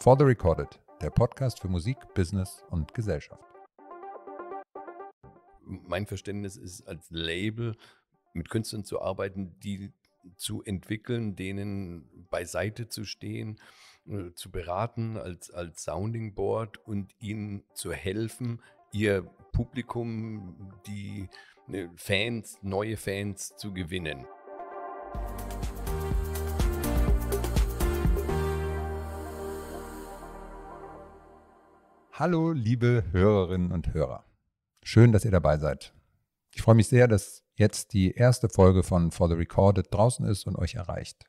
For the Recorded, der Podcast für Musik, Business und Gesellschaft. Mein Verständnis ist, als Label mit Künstlern zu arbeiten, die zu entwickeln, denen beiseite zu stehen, äh, zu beraten als, als Sounding Board und ihnen zu helfen, ihr Publikum, die äh, Fans, neue Fans zu gewinnen. Hallo, liebe Hörerinnen und Hörer. Schön, dass ihr dabei seid. Ich freue mich sehr, dass jetzt die erste Folge von For the Recorded draußen ist und euch erreicht.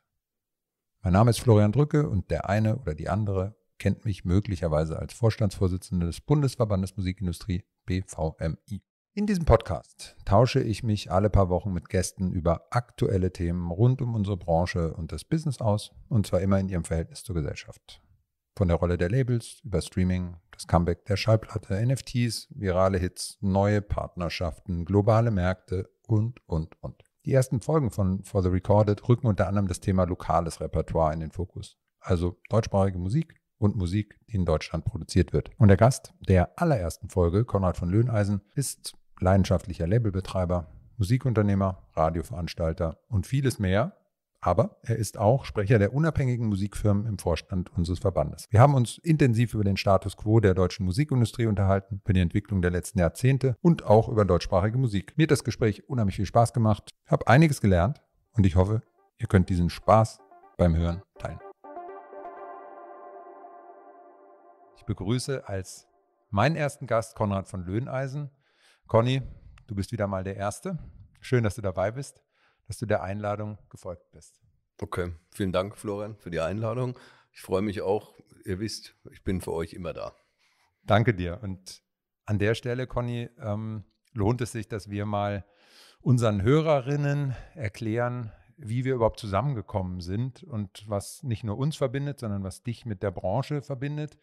Mein Name ist Florian Drücke und der eine oder die andere kennt mich möglicherweise als Vorstandsvorsitzender des Bundesverbandes Musikindustrie BVMI. In diesem Podcast tausche ich mich alle paar Wochen mit Gästen über aktuelle Themen rund um unsere Branche und das Business aus, und zwar immer in ihrem Verhältnis zur Gesellschaft. Von der Rolle der Labels über Streaming, das Comeback der Schallplatte, NFTs, virale Hits, neue Partnerschaften, globale Märkte und, und, und. Die ersten Folgen von For the Recorded rücken unter anderem das Thema lokales Repertoire in den Fokus, also deutschsprachige Musik und Musik, die in Deutschland produziert wird. Und der Gast der allerersten Folge, Konrad von Löhneisen, ist leidenschaftlicher Labelbetreiber, Musikunternehmer, Radioveranstalter und vieles mehr aber er ist auch Sprecher der unabhängigen Musikfirmen im Vorstand unseres Verbandes. Wir haben uns intensiv über den Status quo der deutschen Musikindustrie unterhalten, über die Entwicklung der letzten Jahrzehnte und auch über deutschsprachige Musik. Mir hat das Gespräch unheimlich viel Spaß gemacht, habe einiges gelernt und ich hoffe, ihr könnt diesen Spaß beim Hören teilen. Ich begrüße als meinen ersten Gast Konrad von Löhneisen. Conny, du bist wieder mal der Erste. Schön, dass du dabei bist dass du der Einladung gefolgt bist. Okay, vielen Dank, Florian, für die Einladung. Ich freue mich auch. Ihr wisst, ich bin für euch immer da. Danke dir. Und an der Stelle, Conny, ähm, lohnt es sich, dass wir mal unseren Hörerinnen erklären, wie wir überhaupt zusammengekommen sind und was nicht nur uns verbindet, sondern was dich mit der Branche verbindet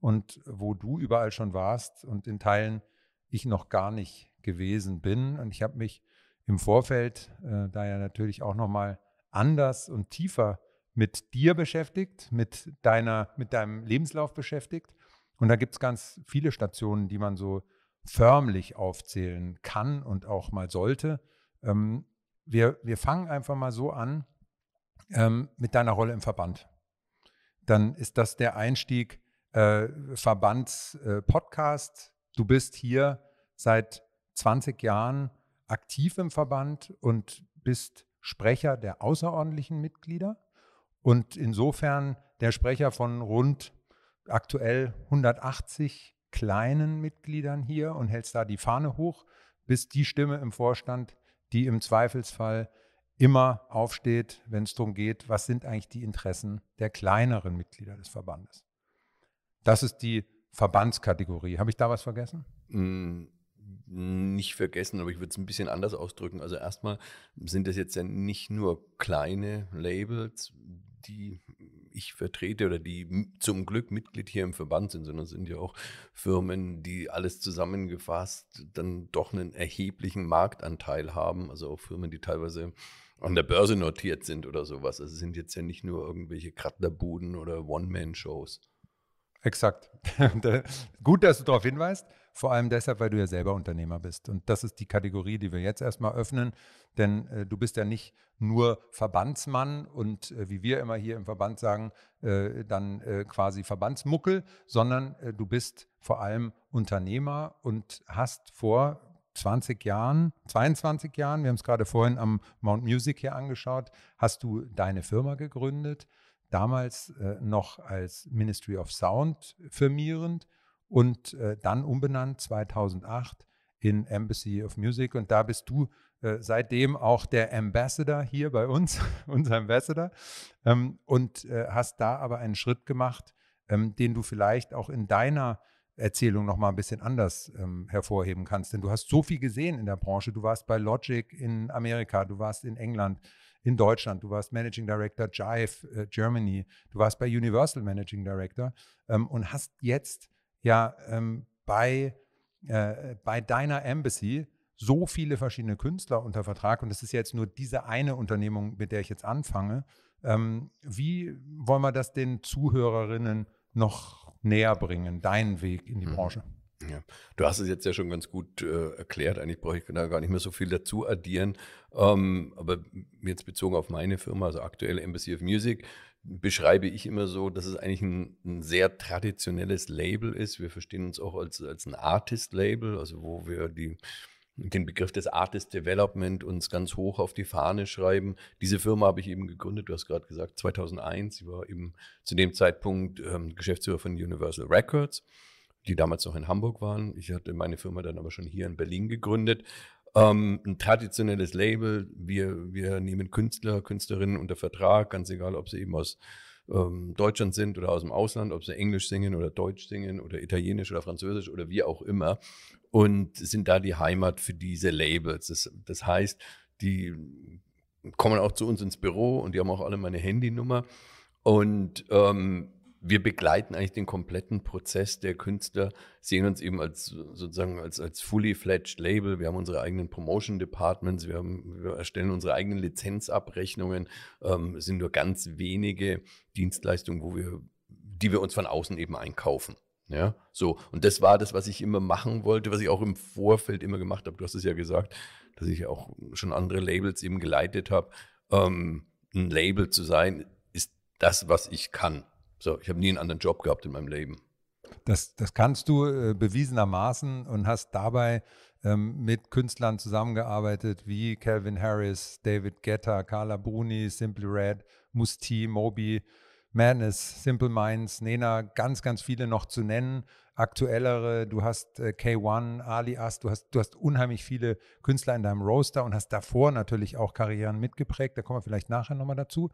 und wo du überall schon warst und in Teilen ich noch gar nicht gewesen bin. Und ich habe mich im Vorfeld äh, da ja natürlich auch nochmal anders und tiefer mit dir beschäftigt, mit, deiner, mit deinem Lebenslauf beschäftigt. Und da gibt es ganz viele Stationen, die man so förmlich aufzählen kann und auch mal sollte. Ähm, wir, wir fangen einfach mal so an ähm, mit deiner Rolle im Verband. Dann ist das der Einstieg äh, Verbandspodcast. Äh, du bist hier seit 20 Jahren aktiv im Verband und bist Sprecher der außerordentlichen Mitglieder und insofern der Sprecher von rund aktuell 180 kleinen Mitgliedern hier und hältst da die Fahne hoch, bist die Stimme im Vorstand, die im Zweifelsfall immer aufsteht, wenn es darum geht, was sind eigentlich die Interessen der kleineren Mitglieder des Verbandes. Das ist die Verbandskategorie. Habe ich da was vergessen? Hm, nicht vergessen, aber ich würde es ein bisschen anders ausdrücken. Also erstmal sind das jetzt ja nicht nur kleine Labels, die ich vertrete oder die zum Glück Mitglied hier im Verband sind, sondern sind ja auch Firmen, die alles zusammengefasst dann doch einen erheblichen Marktanteil haben. Also auch Firmen, die teilweise an der Börse notiert sind oder sowas. Also sind jetzt ja nicht nur irgendwelche Krattlerbuden oder One-Man-Shows. Exakt. Gut, dass du darauf hinweist. Vor allem deshalb, weil du ja selber Unternehmer bist. Und das ist die Kategorie, die wir jetzt erstmal öffnen. Denn äh, du bist ja nicht nur Verbandsmann und äh, wie wir immer hier im Verband sagen, äh, dann äh, quasi Verbandsmuckel, sondern äh, du bist vor allem Unternehmer und hast vor 20 Jahren, 22 Jahren, wir haben es gerade vorhin am Mount Music hier angeschaut, hast du deine Firma gegründet, damals äh, noch als Ministry of Sound firmierend und äh, dann umbenannt 2008 in Embassy of Music. Und da bist du äh, seitdem auch der Ambassador hier bei uns, unser Ambassador, ähm, und äh, hast da aber einen Schritt gemacht, ähm, den du vielleicht auch in deiner Erzählung nochmal ein bisschen anders ähm, hervorheben kannst. Denn du hast so viel gesehen in der Branche. Du warst bei Logic in Amerika, du warst in England, in Deutschland, du warst Managing Director Jive äh, Germany, du warst bei Universal Managing Director ähm, und hast jetzt ja ähm, bei, äh, bei deiner Embassy so viele verschiedene Künstler unter Vertrag und das ist jetzt nur diese eine Unternehmung, mit der ich jetzt anfange. Ähm, wie wollen wir das den Zuhörerinnen noch näher bringen, deinen Weg in die mhm. Branche? Ja. Du hast es jetzt ja schon ganz gut äh, erklärt. Eigentlich brauche ich da gar nicht mehr so viel dazu addieren. Ähm, aber jetzt bezogen auf meine Firma, also aktuell Embassy of Music, beschreibe ich immer so, dass es eigentlich ein, ein sehr traditionelles Label ist. Wir verstehen uns auch als, als ein Artist-Label, also wo wir die, den Begriff des Artist Development uns ganz hoch auf die Fahne schreiben. Diese Firma habe ich eben gegründet, du hast gerade gesagt, 2001. Ich war eben zu dem Zeitpunkt ähm, Geschäftsführer von Universal Records die damals noch in Hamburg waren. Ich hatte meine Firma dann aber schon hier in Berlin gegründet. Ähm, ein traditionelles Label. Wir, wir nehmen Künstler, Künstlerinnen unter Vertrag, ganz egal, ob sie eben aus ähm, Deutschland sind oder aus dem Ausland, ob sie Englisch singen oder Deutsch singen oder Italienisch oder Französisch oder wie auch immer. Und sind da die Heimat für diese Labels. Das, das heißt, die kommen auch zu uns ins Büro und die haben auch alle meine Handynummer. Und ähm, wir begleiten eigentlich den kompletten Prozess der Künstler, sehen uns eben als sozusagen als, als fully fledged Label. Wir haben unsere eigenen Promotion Departments, wir, haben, wir erstellen unsere eigenen Lizenzabrechnungen. Ähm, es sind nur ganz wenige Dienstleistungen, wo wir, die wir uns von außen eben einkaufen. Ja, so. Und das war das, was ich immer machen wollte, was ich auch im Vorfeld immer gemacht habe. Du hast es ja gesagt, dass ich auch schon andere Labels eben geleitet habe. Ähm, ein Label zu sein, ist das, was ich kann. So, ich habe nie einen anderen Job gehabt in meinem Leben. Das, das kannst du äh, bewiesenermaßen und hast dabei ähm, mit Künstlern zusammengearbeitet wie Calvin Harris, David Guetta, Carla Bruni, Simply Red, Musti, Moby, Madness, Simple Minds, Nena, ganz, ganz viele noch zu nennen. Aktuellere, du hast äh, K1, Alias, du hast, du hast unheimlich viele Künstler in deinem Roster und hast davor natürlich auch Karrieren mitgeprägt. Da kommen wir vielleicht nachher nochmal dazu.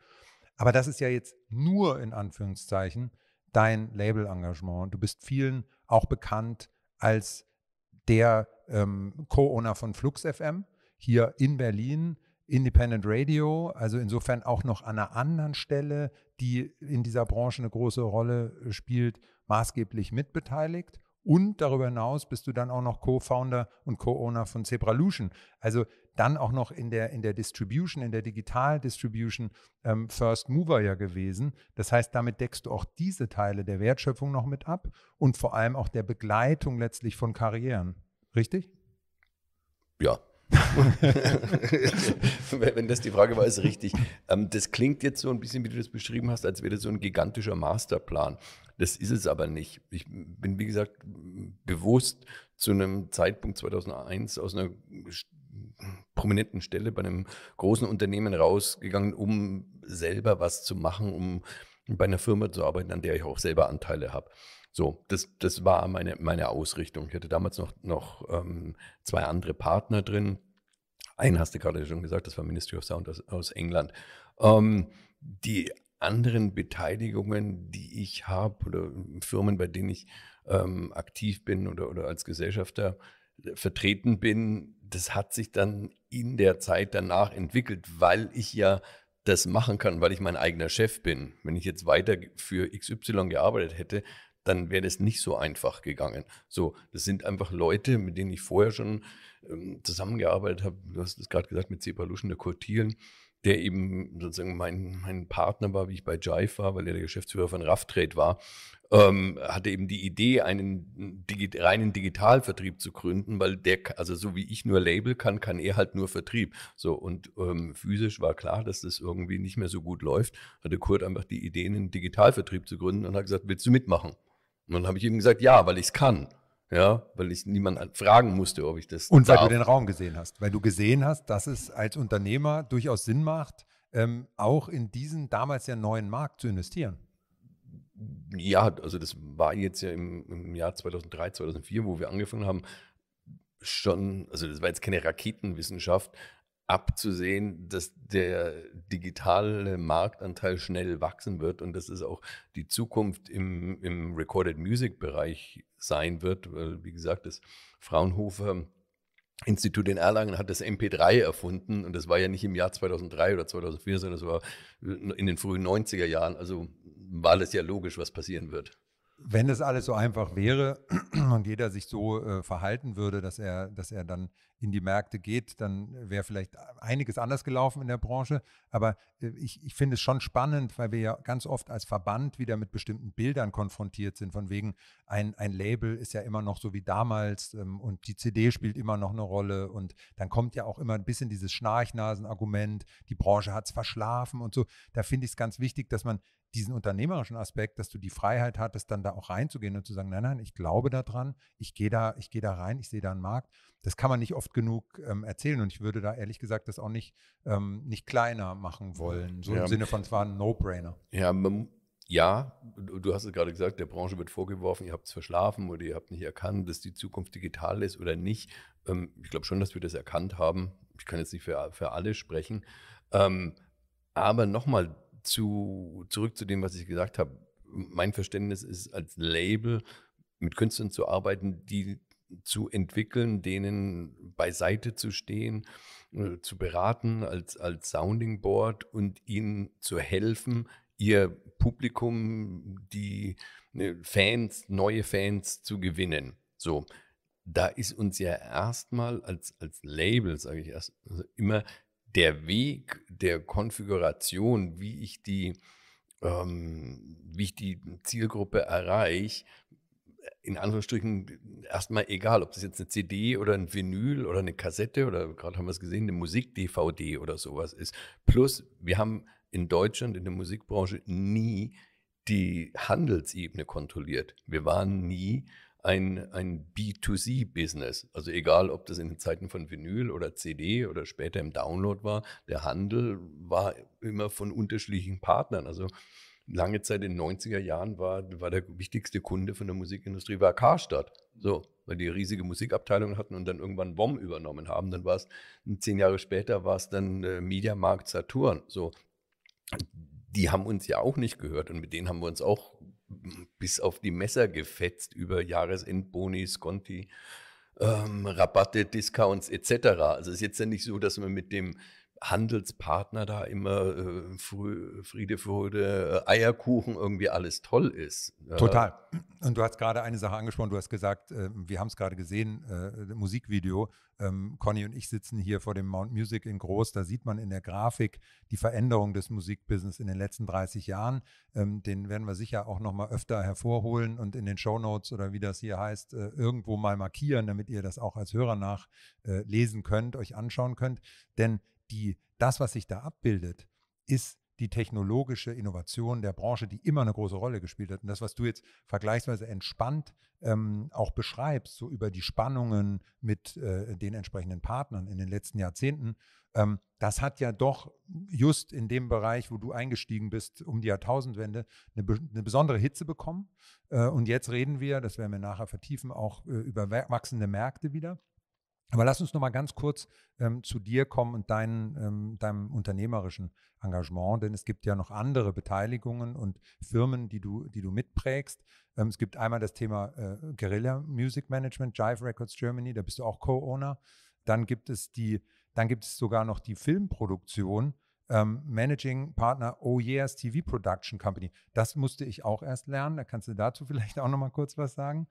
Aber das ist ja jetzt nur in Anführungszeichen dein Label-Engagement. Du bist vielen auch bekannt als der ähm, Co-Owner von Flux FM hier in Berlin, Independent Radio, also insofern auch noch an einer anderen Stelle, die in dieser Branche eine große Rolle äh, spielt, maßgeblich mitbeteiligt. Und darüber hinaus bist du dann auch noch Co-Founder und Co-Owner von Zebralution. Also dann auch noch in der, in der Distribution, in der Digital-Distribution ähm, First Mover ja gewesen. Das heißt, damit deckst du auch diese Teile der Wertschöpfung noch mit ab und vor allem auch der Begleitung letztlich von Karrieren. Richtig? Ja. Wenn das die Frage war, ist richtig. Ähm, das klingt jetzt so ein bisschen, wie du das beschrieben hast, als wäre das so ein gigantischer Masterplan. Das ist es aber nicht. Ich bin, wie gesagt, bewusst zu einem Zeitpunkt 2001 aus einer prominenten Stelle bei einem großen Unternehmen rausgegangen, um selber was zu machen, um bei einer Firma zu arbeiten, an der ich auch selber Anteile habe. So, das, das war meine, meine Ausrichtung. Ich hatte damals noch, noch ähm, zwei andere Partner drin. Einen hast du gerade schon gesagt, das war Ministry of Sound aus, aus England. Ähm, die anderen Beteiligungen, die ich habe, oder Firmen, bei denen ich ähm, aktiv bin oder, oder als Gesellschafter äh, vertreten bin, das hat sich dann in der Zeit danach entwickelt, weil ich ja das machen kann, weil ich mein eigener Chef bin. Wenn ich jetzt weiter für XY gearbeitet hätte, dann wäre das nicht so einfach gegangen. So, das sind einfach Leute, mit denen ich vorher schon ähm, zusammengearbeitet habe. Du hast es gerade gesagt mit Sepaluschen, der Kurtilen der eben sozusagen mein, mein Partner war, wie ich bei Jive war, weil er der Geschäftsführer von Rough war, ähm, hatte eben die Idee, einen Digi reinen Digitalvertrieb zu gründen, weil der, also so wie ich nur Label kann, kann er halt nur Vertrieb. So und ähm, physisch war klar, dass das irgendwie nicht mehr so gut läuft. Hatte Kurt einfach die Idee, einen Digitalvertrieb zu gründen und hat gesagt, willst du mitmachen? Und dann habe ich ihm gesagt, ja, weil ich es kann ja, weil ich niemanden fragen musste, ob ich das. Und weil du den Raum gesehen hast, weil du gesehen hast, dass es als Unternehmer durchaus Sinn macht, ähm, auch in diesen damals ja neuen Markt zu investieren. Ja, also das war jetzt ja im, im Jahr 2003, 2004, wo wir angefangen haben, schon, also das war jetzt keine Raketenwissenschaft, abzusehen, dass der digitale Marktanteil schnell wachsen wird und dass es auch die Zukunft im, im Recorded Music Bereich sein wird. Weil, wie gesagt, das Fraunhofer Institut in Erlangen hat das MP3 erfunden und das war ja nicht im Jahr 2003 oder 2004, sondern das war in den frühen 90er Jahren. Also war das ja logisch, was passieren wird wenn es alles so einfach wäre und jeder sich so äh, verhalten würde, dass er, dass er dann in die Märkte geht, dann wäre vielleicht einiges anders gelaufen in der Branche. Aber äh, ich, ich finde es schon spannend, weil wir ja ganz oft als Verband wieder mit bestimmten Bildern konfrontiert sind, von wegen ein, ein Label ist ja immer noch so wie damals ähm, und die CD spielt immer noch eine Rolle. Und dann kommt ja auch immer ein bisschen dieses Schnarchnasen-Argument, die Branche hat es verschlafen und so. Da finde ich es ganz wichtig, dass man diesen unternehmerischen Aspekt, dass du die Freiheit hattest, dann da auch reinzugehen und zu sagen, nein, nein, ich glaube daran, ich gehe da, ich gehe da rein, ich sehe da einen Markt. Das kann man nicht oft genug ähm, erzählen und ich würde da ehrlich gesagt das auch nicht, ähm, nicht kleiner machen wollen. So ja. im Sinne von, zwar ein No-Brainer. Ja, ja, du hast es gerade gesagt, der Branche wird vorgeworfen, ihr habt es verschlafen oder ihr habt nicht erkannt, dass die Zukunft digital ist oder nicht. Ähm, ich glaube schon, dass wir das erkannt haben. Ich kann jetzt nicht für, für alle sprechen. Ähm, aber nochmal, zu, zurück zu dem, was ich gesagt habe. Mein Verständnis ist, als Label mit Künstlern zu arbeiten, die zu entwickeln, denen beiseite zu stehen, äh, zu beraten als, als Sounding Board und ihnen zu helfen, ihr Publikum, die äh, Fans, neue Fans zu gewinnen. So, da ist uns ja erstmal als, als Label, sage ich erst, also immer der Weg der Konfiguration, wie ich die, ähm, wie ich die Zielgruppe erreiche, in Anführungsstrichen erstmal egal, ob das jetzt eine CD oder ein Vinyl oder eine Kassette oder gerade haben wir es gesehen, eine Musik-DVD oder sowas ist. Plus, wir haben in Deutschland in der Musikbranche nie die Handelsebene kontrolliert. Wir waren nie ein, ein B2C-Business. Also egal, ob das in den Zeiten von Vinyl oder CD oder später im Download war, der Handel war immer von unterschiedlichen Partnern. Also lange Zeit in den 90er Jahren war, war der wichtigste Kunde von der Musikindustrie war Karstadt. So, weil die riesige Musikabteilungen hatten und dann irgendwann WOM übernommen haben. Dann war es, zehn Jahre später war es dann äh, Mediamarkt Saturn. So, die haben uns ja auch nicht gehört und mit denen haben wir uns auch bis auf die Messer gefetzt über Jahresendboni, Sconti, ähm, Rabatte, Discounts etc. Also es ist jetzt ja nicht so, dass man mit dem Handelspartner da immer äh, Friede, Freude, äh, Eierkuchen, irgendwie alles toll ist. Äh. Total. Und du hast gerade eine Sache angesprochen, du hast gesagt, äh, wir haben es gerade gesehen, äh, Musikvideo. Ähm, Conny und ich sitzen hier vor dem Mount Music in Groß, da sieht man in der Grafik die Veränderung des Musikbusiness in den letzten 30 Jahren. Ähm, den werden wir sicher auch nochmal öfter hervorholen und in den Show Notes oder wie das hier heißt, äh, irgendwo mal markieren, damit ihr das auch als Hörer nachlesen könnt, euch anschauen könnt. Denn die, das, was sich da abbildet, ist die technologische Innovation der Branche, die immer eine große Rolle gespielt hat. Und das, was du jetzt vergleichsweise entspannt ähm, auch beschreibst, so über die Spannungen mit äh, den entsprechenden Partnern in den letzten Jahrzehnten, ähm, das hat ja doch just in dem Bereich, wo du eingestiegen bist, um die Jahrtausendwende, eine, be eine besondere Hitze bekommen. Äh, und jetzt reden wir, das werden wir nachher vertiefen, auch äh, über wachsende Märkte wieder. Aber lass uns noch mal ganz kurz ähm, zu dir kommen und dein, ähm, deinem unternehmerischen Engagement, denn es gibt ja noch andere Beteiligungen und Firmen, die du, die du mitprägst. Ähm, es gibt einmal das Thema äh, Guerilla Music Management, Jive Records Germany, da bist du auch Co-Owner. Dann gibt es die, dann gibt es sogar noch die Filmproduktion, ähm, Managing Partner Oh Yes TV Production Company. Das musste ich auch erst lernen. Da kannst du dazu vielleicht auch noch mal kurz was sagen.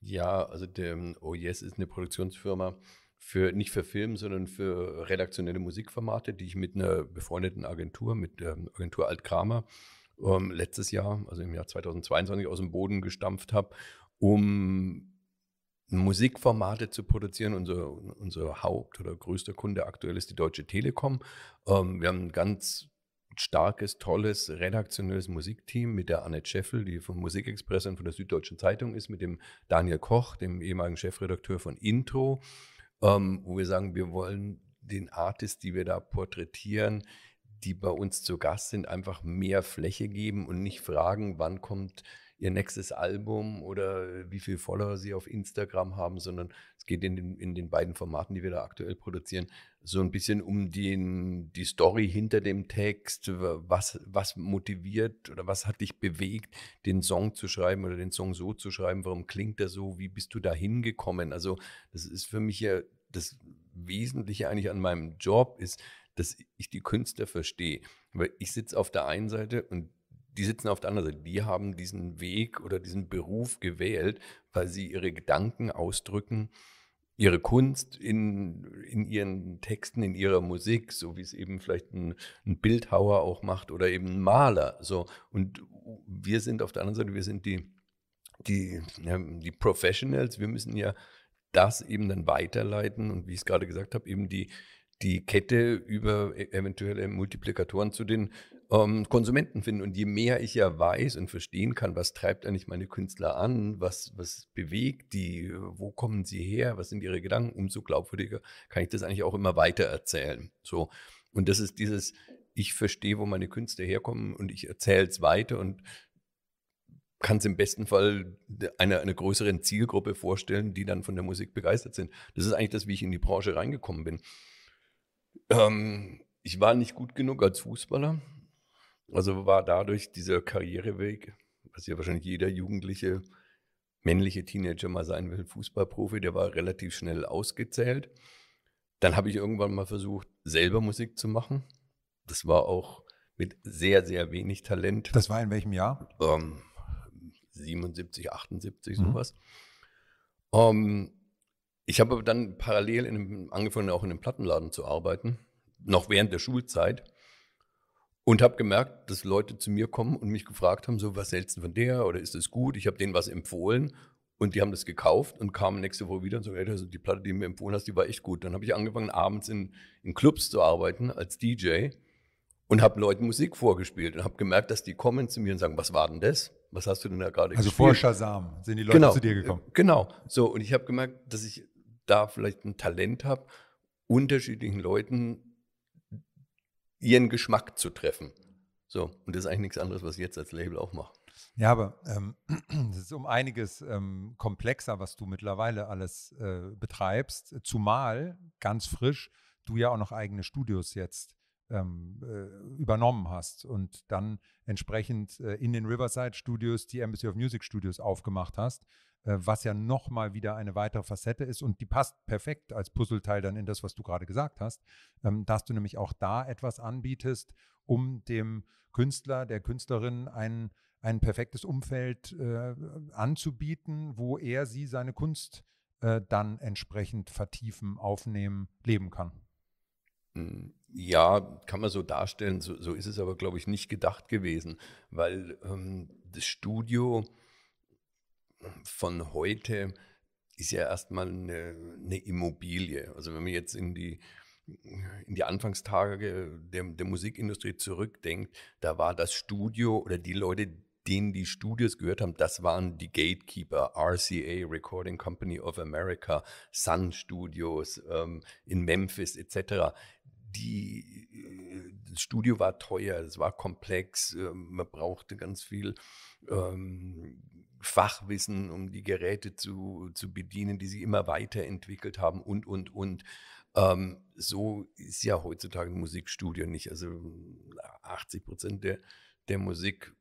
Ja, also der ähm, OES oh ist eine Produktionsfirma für nicht für Film, sondern für redaktionelle Musikformate, die ich mit einer befreundeten Agentur, mit der ähm, Agentur Altkramer, ähm, letztes Jahr, also im Jahr 2022, aus dem Boden gestampft habe, um Musikformate zu produzieren. Unser, unser Haupt- oder größter Kunde aktuell ist die Deutsche Telekom. Ähm, wir haben ein ganz starkes, tolles, redaktionelles Musikteam mit der Annette Scheffel, die vom Musikexpress und von der Süddeutschen Zeitung ist, mit dem Daniel Koch, dem ehemaligen Chefredakteur von Intro, ähm, wo wir sagen, wir wollen den Artists, die wir da porträtieren, die bei uns zu Gast sind, einfach mehr Fläche geben und nicht fragen, wann kommt ihr nächstes Album oder äh, wie viel Follower sie auf Instagram haben, sondern es geht in den, in den beiden Formaten, die wir da aktuell produzieren, so ein bisschen um den, die Story hinter dem Text, was, was motiviert oder was hat dich bewegt, den Song zu schreiben oder den Song so zu schreiben, warum klingt er so, wie bist du da hingekommen? Also das ist für mich ja das Wesentliche eigentlich an meinem Job ist, dass ich die Künstler verstehe. Weil ich sitze auf der einen Seite und die sitzen auf der anderen Seite. Die haben diesen Weg oder diesen Beruf gewählt, weil sie ihre Gedanken ausdrücken, ihre Kunst in, in ihren Texten, in ihrer Musik, so wie es eben vielleicht ein, ein Bildhauer auch macht oder eben ein Maler. So. Und wir sind auf der anderen Seite, wir sind die, die, ja, die Professionals, wir müssen ja das eben dann weiterleiten und wie ich es gerade gesagt habe, eben die, die Kette über e-, eventuelle Multiplikatoren zu den ähm, Konsumenten finden. Und je mehr ich ja weiß und verstehen kann, was treibt eigentlich meine Künstler an, was, was bewegt die, wo kommen sie her, was sind ihre Gedanken, umso glaubwürdiger kann ich das eigentlich auch immer weiter erzählen. So. Und das ist dieses, ich verstehe, wo meine Künste herkommen und ich erzähle es weiter und kann es im besten Fall einer, einer größeren Zielgruppe vorstellen, die dann von der Musik begeistert sind. Das ist eigentlich das, wie ich in die Branche reingekommen bin. Ähm, ich war nicht gut genug als Fußballer also war dadurch dieser Karriereweg, was ja wahrscheinlich jeder Jugendliche, männliche Teenager mal sein will, Fußballprofi, der war relativ schnell ausgezählt. Dann habe ich irgendwann mal versucht, selber Musik zu machen. Das war auch mit sehr, sehr wenig Talent. Das war in welchem Jahr? Ähm, 77, 78, mhm. sowas. Ähm, ich habe dann parallel in einem, angefangen, auch in einem Plattenladen zu arbeiten, noch während der Schulzeit. Und habe gemerkt, dass Leute zu mir kommen und mich gefragt haben, so, was hältst du von der oder ist das gut? Ich habe denen was empfohlen und die haben das gekauft und kamen nächste Woche wieder und so, hey, die Platte, die du mir empfohlen hast, die war echt gut. Dann habe ich angefangen, abends in, in Clubs zu arbeiten als DJ und habe Leuten Musik vorgespielt und habe gemerkt, dass die kommen zu mir und sagen, was war denn das? Was hast du denn da gerade also gespielt? Also vor Shazam sind die Leute genau, zu dir gekommen. Äh, genau. So und ich habe gemerkt, dass ich da vielleicht ein Talent habe, unterschiedlichen Leuten ihren Geschmack zu treffen. So, und das ist eigentlich nichts anderes, was ich jetzt als Label auch mache. Ja, aber ähm, ist um einiges ähm, komplexer, was du mittlerweile alles äh, betreibst, zumal ganz frisch du ja auch noch eigene Studios jetzt ähm, äh, übernommen hast und dann entsprechend äh, in den Riverside Studios die Embassy of Music Studios aufgemacht hast äh, was ja nochmal wieder eine weitere Facette ist und die passt perfekt als Puzzleteil dann in das, was du gerade gesagt hast, ähm, dass du nämlich auch da etwas anbietest, um dem Künstler, der Künstlerin ein, ein perfektes Umfeld äh, anzubieten, wo er sie seine Kunst äh, dann entsprechend vertiefen, aufnehmen, leben kann. Hm, ja, kann man so darstellen. So, so ist es aber, glaube ich, nicht gedacht gewesen, weil ähm, das Studio von heute ist ja erstmal eine, eine Immobilie. Also wenn man jetzt in die in die Anfangstage der, der, Musikindustrie zurückdenkt, da war das Studio oder die Leute, denen die Studios gehört haben, das waren die Gatekeeper, RCA, Recording Company of America, Sun Studios ähm, in Memphis etc. Die, äh, das Studio war teuer, es war komplex, äh, man brauchte ganz viel ähm, Fachwissen, um die Geräte zu, zu bedienen, die sie immer weiterentwickelt haben und, und, und. Ähm, so ist ja heutzutage ein Musikstudio nicht. Also 80 mm, Prozent der, der Musik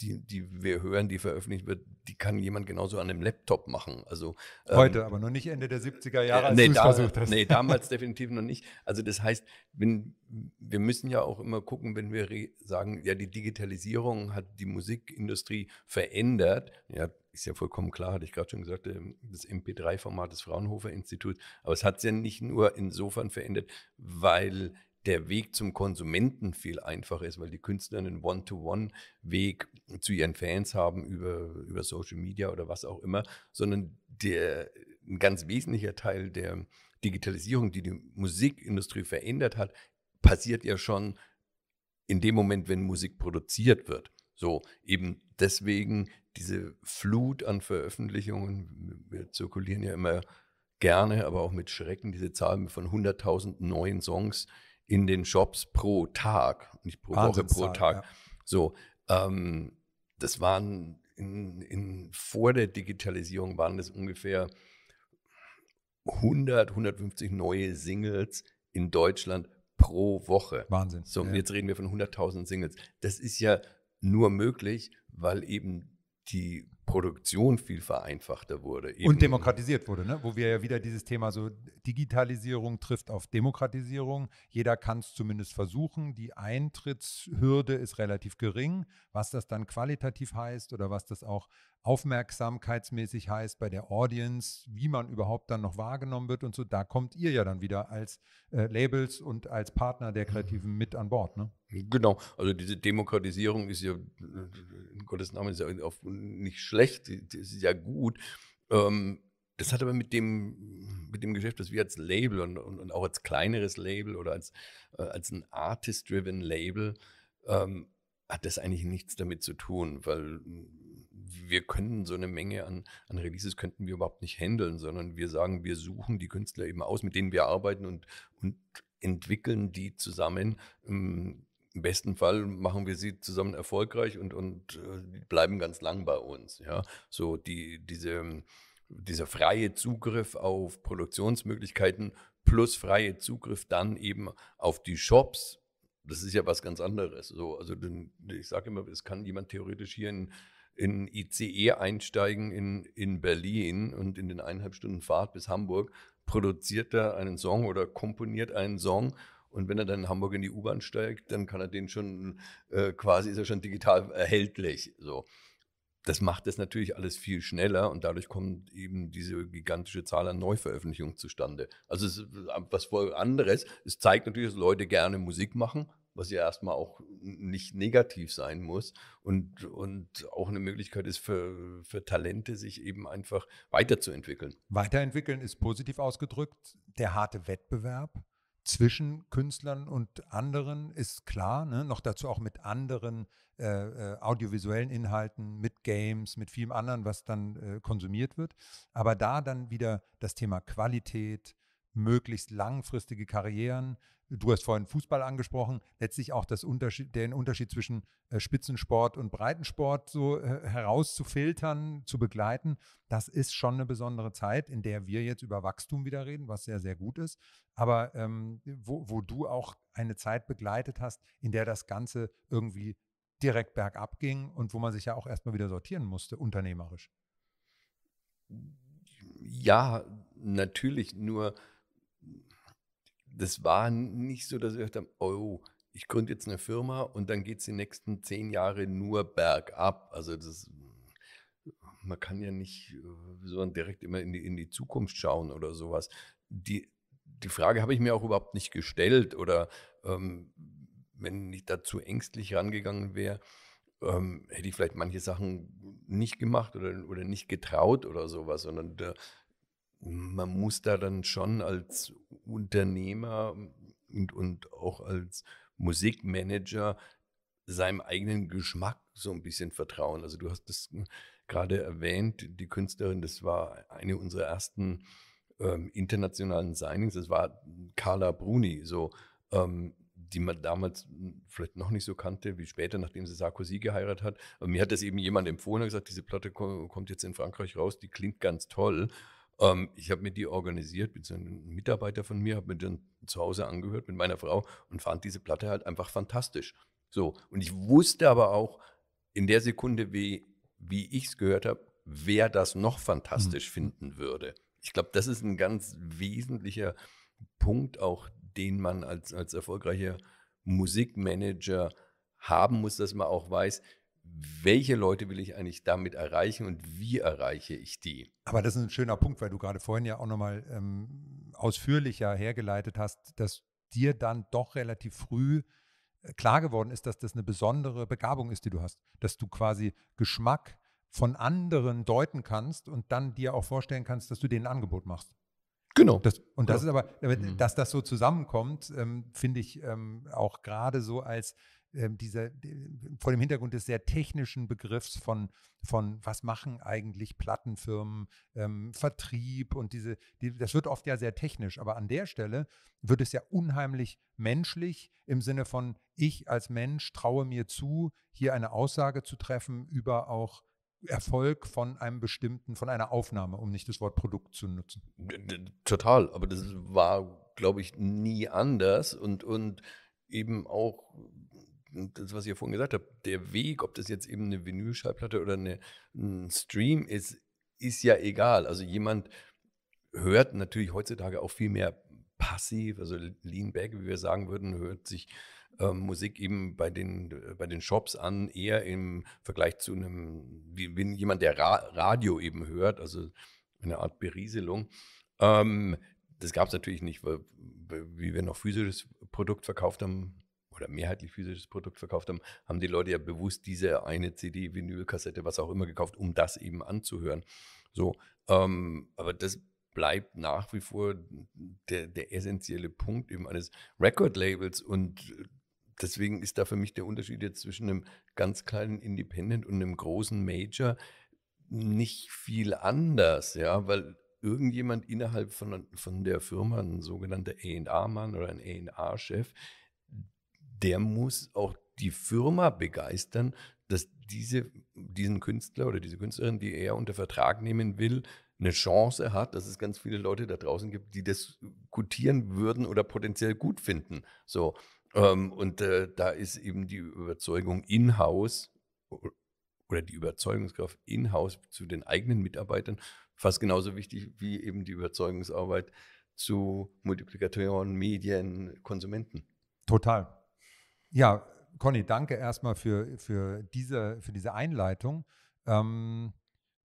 die, die wir hören, die veröffentlicht wird, die kann jemand genauso an einem Laptop machen. Also, ähm, Heute, aber noch nicht Ende der 70er äh, Jahre, als nee, du da, versucht hast. Nee, damals definitiv noch nicht. Also das heißt, wenn, wir müssen ja auch immer gucken, wenn wir sagen, ja, die Digitalisierung hat die Musikindustrie verändert. Ja, ist ja vollkommen klar, hatte ich gerade schon gesagt, ähm, das MP3-Format des Fraunhofer-Instituts. Aber es hat es ja nicht nur insofern verändert, weil der Weg zum Konsumenten viel einfacher ist, weil die Künstler einen One-to-One-Weg zu ihren Fans haben über, über Social Media oder was auch immer, sondern der, ein ganz wesentlicher Teil der Digitalisierung, die die Musikindustrie verändert hat, passiert ja schon in dem Moment, wenn Musik produziert wird. So, eben deswegen diese Flut an Veröffentlichungen, wir zirkulieren ja immer gerne, aber auch mit Schrecken diese Zahlen von 100.000 neuen Songs, in den Shops pro Tag, nicht pro Woche, pro Tag. Ja. So, ähm, das waren in, in, vor der Digitalisierung waren das ungefähr 100, 150 neue Singles in Deutschland pro Woche. Wahnsinn. So, und ja. jetzt reden wir von 100.000 Singles. Das ist ja nur möglich, weil eben die Produktion viel vereinfachter wurde. Eben und demokratisiert wurde, ne? wo wir ja wieder dieses Thema so Digitalisierung trifft auf Demokratisierung. Jeder kann es zumindest versuchen. Die Eintrittshürde ist relativ gering. Was das dann qualitativ heißt oder was das auch aufmerksamkeitsmäßig heißt, bei der Audience, wie man überhaupt dann noch wahrgenommen wird und so, da kommt ihr ja dann wieder als äh, Labels und als Partner der Kreativen mit an Bord. Ne? Genau, also diese Demokratisierung ist ja, äh, in Gottes Namen, ist ja nicht schlecht, ist ja gut. Ähm, das hat aber mit dem, mit dem Geschäft, das wir als Label und, und, und auch als kleineres Label oder als, äh, als ein Artist-driven Label, ähm, hat das eigentlich nichts damit zu tun, weil wir können so eine Menge an, an Releases könnten wir überhaupt nicht handeln, sondern wir sagen, wir suchen die Künstler eben aus, mit denen wir arbeiten und, und entwickeln die zusammen. Im besten Fall machen wir sie zusammen erfolgreich und, und äh, bleiben ganz lang bei uns. Ja, so die, diese, dieser freie Zugriff auf Produktionsmöglichkeiten plus freie Zugriff dann eben auf die Shops das ist ja was ganz anderes. So, also ich sage immer, es kann jemand theoretisch hier in, in ICE einsteigen in, in Berlin und in den eineinhalb Stunden Fahrt bis Hamburg produziert er einen Song oder komponiert einen Song und wenn er dann in Hamburg in die U-Bahn steigt, dann kann er den schon äh, quasi ist er schon digital erhältlich. So, das macht das natürlich alles viel schneller und dadurch kommt eben diese gigantische Zahl an Neuveröffentlichungen zustande. Also es ist was voll anderes. Es zeigt natürlich, dass Leute gerne Musik machen, was ja erstmal auch nicht negativ sein muss und, und auch eine Möglichkeit ist für, für Talente, sich eben einfach weiterzuentwickeln. Weiterentwickeln ist positiv ausgedrückt. Der harte Wettbewerb zwischen Künstlern und anderen ist klar. Ne? Noch dazu auch mit anderen äh, äh audiovisuellen Inhalten, mit Games, mit vielem anderen, was dann äh, konsumiert wird. Aber da dann wieder das Thema Qualität, möglichst langfristige Karrieren, du hast vorhin Fußball angesprochen, letztlich auch das Unterschied, den Unterschied zwischen äh, Spitzensport und Breitensport so äh, herauszufiltern, zu begleiten, das ist schon eine besondere Zeit, in der wir jetzt über Wachstum wieder reden, was sehr, sehr gut ist, aber ähm, wo, wo du auch eine Zeit begleitet hast, in der das Ganze irgendwie direkt bergab ging und wo man sich ja auch erstmal wieder sortieren musste, unternehmerisch. Ja, natürlich, nur das war nicht so, dass wir gedacht oh, ich gründe jetzt eine Firma und dann geht es die nächsten zehn Jahre nur bergab. Also das, man kann ja nicht äh, so direkt immer in die, in die Zukunft schauen oder sowas. Die, die Frage habe ich mir auch überhaupt nicht gestellt oder ähm, wenn ich da zu ängstlich rangegangen wäre, ähm, hätte ich vielleicht manche Sachen nicht gemacht oder, oder nicht getraut oder sowas, sondern da, man muss da dann schon als Unternehmer und, und auch als Musikmanager seinem eigenen Geschmack so ein bisschen vertrauen. Also du hast das äh, gerade erwähnt, die Künstlerin, das war eine unserer ersten ähm, internationalen Signings, das war Carla Bruni, so, ähm, die man damals hm, vielleicht noch nicht so kannte, wie später, nachdem sie Sarkozy geheiratet hat. Aber mir hat das eben jemand empfohlen und gesagt, diese Platte kommt jetzt in Frankreich raus, die klingt ganz toll. Ähm, ich habe mir die organisiert, beziehungsweise ein Mitarbeiter von mir, habe mir dann zu Hause angehört mit meiner Frau und fand diese Platte halt einfach fantastisch. So, und ich wusste aber auch in der Sekunde, wie, wie ich es gehört habe, wer das noch mhm. fantastisch mhm. finden würde. Ich glaube, das ist ein ganz wesentlicher Punkt, auch den man als, als erfolgreicher Musikmanager haben muss, dass man auch weiß, welche Leute will ich eigentlich damit erreichen und wie erreiche ich die? Aber das ist ein schöner Punkt, weil du gerade vorhin ja auch nochmal ähm, ausführlicher hergeleitet hast, dass dir dann doch relativ früh äh, klar geworden ist, dass das eine besondere Begabung ist, die du hast, dass du quasi Geschmack von anderen deuten kannst und dann dir auch vorstellen kannst, dass du denen ein Angebot machst. Genau. Das, und das ja. Genau. ist aber, mhm. dass das so zusammenkommt, ähm, finde ich ähm, auch gerade so als ähm, dieser, vor dem Hintergrund des sehr technischen Begriffs von, von was machen eigentlich Plattenfirmen, ähm, Vertrieb und diese, die, das wird oft ja sehr technisch, aber an der Stelle wird es ja unheimlich menschlich im Sinne von, ich als Mensch traue mir zu, hier eine Aussage zu treffen über auch Erfolg von einem bestimmten, von einer Aufnahme, um nicht das Wort Produkt zu nutzen. Total, aber das war, glaube ich, nie anders und, und eben auch das, was ich ja vorhin gesagt habe, der Weg, ob das jetzt eben eine Vinylschallplatte oder eine, ein Stream ist, ist ja egal. Also jemand hört natürlich heutzutage auch viel mehr passiv, also lean back, wie wir sagen würden, hört sich ähm, Musik eben bei den, bei den Shops an, eher im Vergleich zu einem, wie wenn jemand, der Ra Radio eben hört, also eine Art Berieselung. Ähm, das gab es natürlich nicht, weil, wie wir noch physisches Produkt verkauft haben, oder mehrheitlich physisches Produkt verkauft haben, haben die Leute ja bewusst diese eine CD, Vinylkassette, was auch immer gekauft, um das eben anzuhören. So, ähm, aber das bleibt nach wie vor der, der essentielle Punkt eben eines Record-Labels und deswegen ist da für mich der Unterschied jetzt zwischen einem ganz kleinen Independent und einem großen Major nicht viel anders, ja, weil irgendjemand innerhalb von, von der Firma, ein sogenannter A&R-Mann oder ein A&R-Chef, der muss auch die Firma begeistern, dass diese, diesen Künstler oder diese Künstlerin, die er unter Vertrag nehmen will, eine Chance hat, dass es ganz viele Leute da draußen gibt, die das gutieren würden oder potenziell gut finden. So. Ähm, und äh, da ist eben die Überzeugung in-house oder die Überzeugungskraft in-house zu den eigenen Mitarbeitern fast genauso wichtig wie eben die Überzeugungsarbeit zu Multiplikatoren, Medien, Konsumenten. Total. Ja, Conny, danke erstmal für, für, diese, für diese Einleitung. Ähm,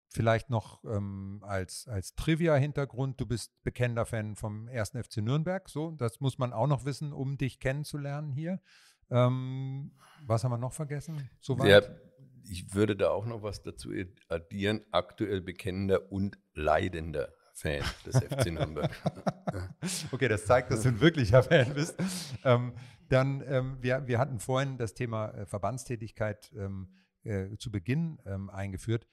vielleicht noch ähm, als, als Trivia-Hintergrund, du bist bekennender Fan vom 1. FC Nürnberg, so, das muss man auch noch wissen, um dich kennenzulernen hier. Ähm, was haben wir noch vergessen? Ja, ich würde da auch noch was dazu addieren, aktuell bekennender und leidender Fan des FC Nürnberg. okay, das zeigt, dass du ein wirklicher Fan bist. Ähm, dann, ähm, wir, wir hatten vorhin das Thema äh, Verbandstätigkeit ähm, äh, zu Beginn ähm, eingeführt.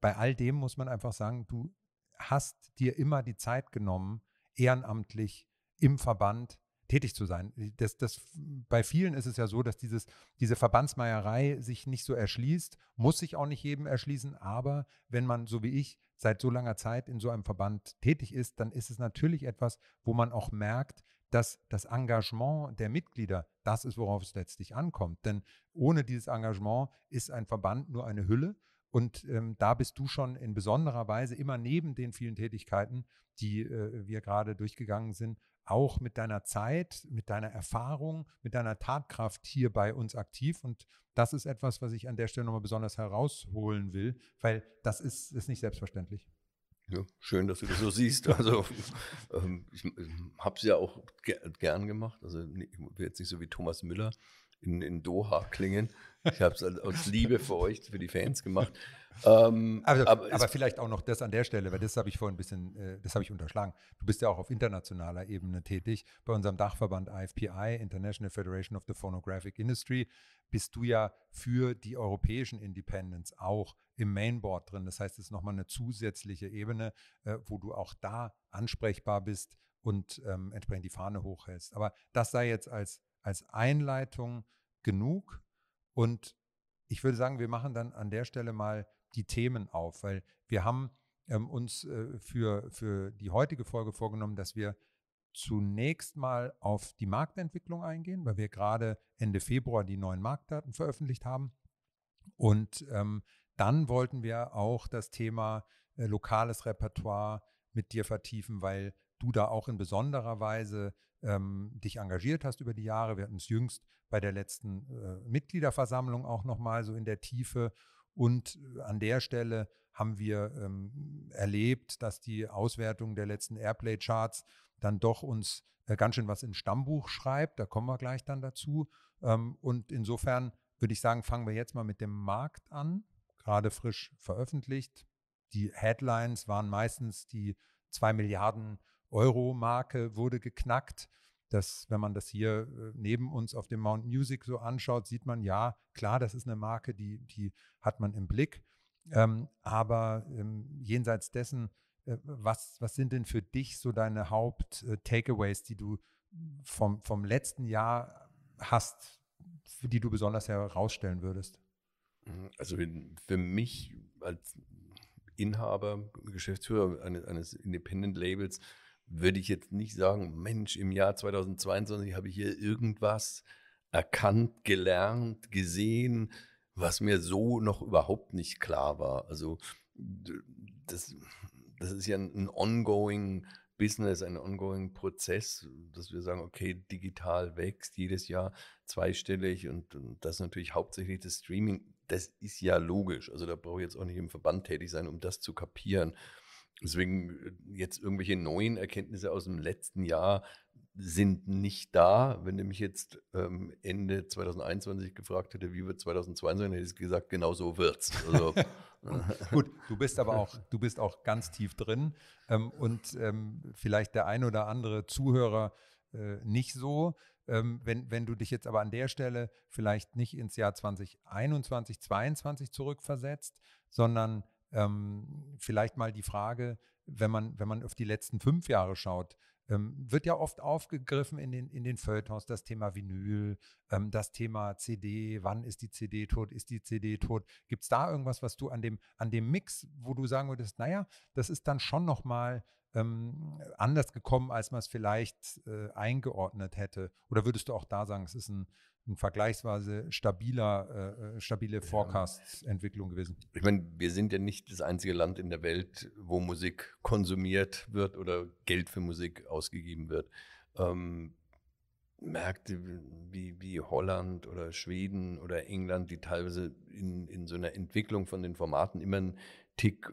Bei all dem muss man einfach sagen, du hast dir immer die Zeit genommen, ehrenamtlich im Verband tätig zu sein. Das, das, bei vielen ist es ja so, dass dieses, diese Verbandsmeierei sich nicht so erschließt, muss sich auch nicht jedem erschließen, aber wenn man, so wie ich, seit so langer Zeit in so einem Verband tätig ist, dann ist es natürlich etwas, wo man auch merkt, dass das Engagement der Mitglieder das ist, worauf es letztlich ankommt. Denn ohne dieses Engagement ist ein Verband nur eine Hülle. Und ähm, da bist du schon in besonderer Weise immer neben den vielen Tätigkeiten, die äh, wir gerade durchgegangen sind, auch mit deiner Zeit, mit deiner Erfahrung, mit deiner Tatkraft hier bei uns aktiv. Und das ist etwas, was ich an der Stelle nochmal besonders herausholen will, weil das ist, ist nicht selbstverständlich. Ja, schön, dass du das so siehst. Also ähm, ich, ich ähm, habe es ja auch gern gemacht. Also ich bin jetzt nicht so wie Thomas Müller, in, in Doha klingen. Ich habe es aus Liebe für euch, für die Fans gemacht. Ähm, also, aber, aber vielleicht auch noch das an der Stelle, weil das habe ich vorhin ein bisschen, äh, das habe ich unterschlagen. Du bist ja auch auf internationaler Ebene tätig. Bei unserem Dachverband IFPI, International Federation of the Phonographic Industry, bist du ja für die europäischen Independents auch im Mainboard drin. Das heißt, es ist nochmal eine zusätzliche Ebene, äh, wo du auch da ansprechbar bist und ähm, entsprechend die Fahne hochhältst. Aber das sei jetzt als als Einleitung genug. Und ich würde sagen, wir machen dann an der Stelle mal die Themen auf, weil wir haben ähm, uns äh, für, für die heutige Folge vorgenommen, dass wir zunächst mal auf die Marktentwicklung eingehen, weil wir gerade Ende Februar die neuen Marktdaten veröffentlicht haben. Und ähm, dann wollten wir auch das Thema äh, lokales Repertoire mit dir vertiefen, weil du da auch in besonderer Weise ähm, dich engagiert hast über die Jahre. Wir hatten es jüngst bei der letzten äh, Mitgliederversammlung auch nochmal so in der Tiefe. Und äh, an der Stelle haben wir ähm, erlebt, dass die Auswertung der letzten Airplay-Charts dann doch uns äh, ganz schön was ins Stammbuch schreibt. Da kommen wir gleich dann dazu. Ähm, und insofern würde ich sagen, fangen wir jetzt mal mit dem Markt an. Gerade frisch veröffentlicht. Die Headlines waren meistens die 2 Milliarden Euro-Marke wurde geknackt. Das, wenn man das hier äh, neben uns auf dem Mount Music so anschaut, sieht man, ja, klar, das ist eine Marke, die, die hat man im Blick. Ähm, aber ähm, jenseits dessen, äh, was, was sind denn für dich so deine Haupt-Takeaways, äh, die du vom, vom letzten Jahr hast, für die du besonders herausstellen würdest? Mhm, also für mich als Inhaber, Geschäftsführer eines, eines Independent Labels würde ich jetzt nicht sagen, Mensch, im Jahr 2022 habe ich hier irgendwas erkannt, gelernt, gesehen, was mir so noch überhaupt nicht klar war. Also das, das ist ja ein ongoing Business, ein ongoing Prozess, dass wir sagen, okay, digital wächst jedes Jahr zweistellig und, und das natürlich hauptsächlich das Streaming. Das ist ja logisch. Also da brauche ich jetzt auch nicht im Verband tätig sein, um das zu kapieren. Deswegen äh, jetzt irgendwelche neuen Erkenntnisse aus dem letzten Jahr sind nicht da. Wenn du mich jetzt ähm, Ende 2021 gefragt hätte, wie wird 2022, hätte ich gesagt, genau so wird's. Also, Gut, du bist aber auch, du bist auch ganz tief drin ähm, und ähm, vielleicht der ein oder andere Zuhörer äh, nicht so. Ähm, wenn, wenn du dich jetzt aber an der Stelle vielleicht nicht ins Jahr 2021, 2022 zurückversetzt, sondern ähm, vielleicht mal die Frage, wenn man, wenn man auf die letzten fünf Jahre schaut, ähm, wird ja oft aufgegriffen in den, in den Feuilletons das Thema Vinyl, ähm, das Thema CD, wann ist die CD tot, ist die CD tot? Gibt es da irgendwas, was du an dem, an dem Mix, wo du sagen würdest, naja, das ist dann schon nochmal ähm, anders gekommen, als man es vielleicht äh, eingeordnet hätte? Oder würdest du auch da sagen, es ist ein, ein vergleichsweise stabiler, äh, äh stabile Forecast-Entwicklung gewesen. Ich meine, wir sind ja nicht das einzige Land in der Welt, wo Musik konsumiert wird oder Geld für Musik ausgegeben wird. Ähm, Märkte wie, wie Holland oder Schweden oder England, die teilweise in, in so einer Entwicklung von den Formaten immer einen Tick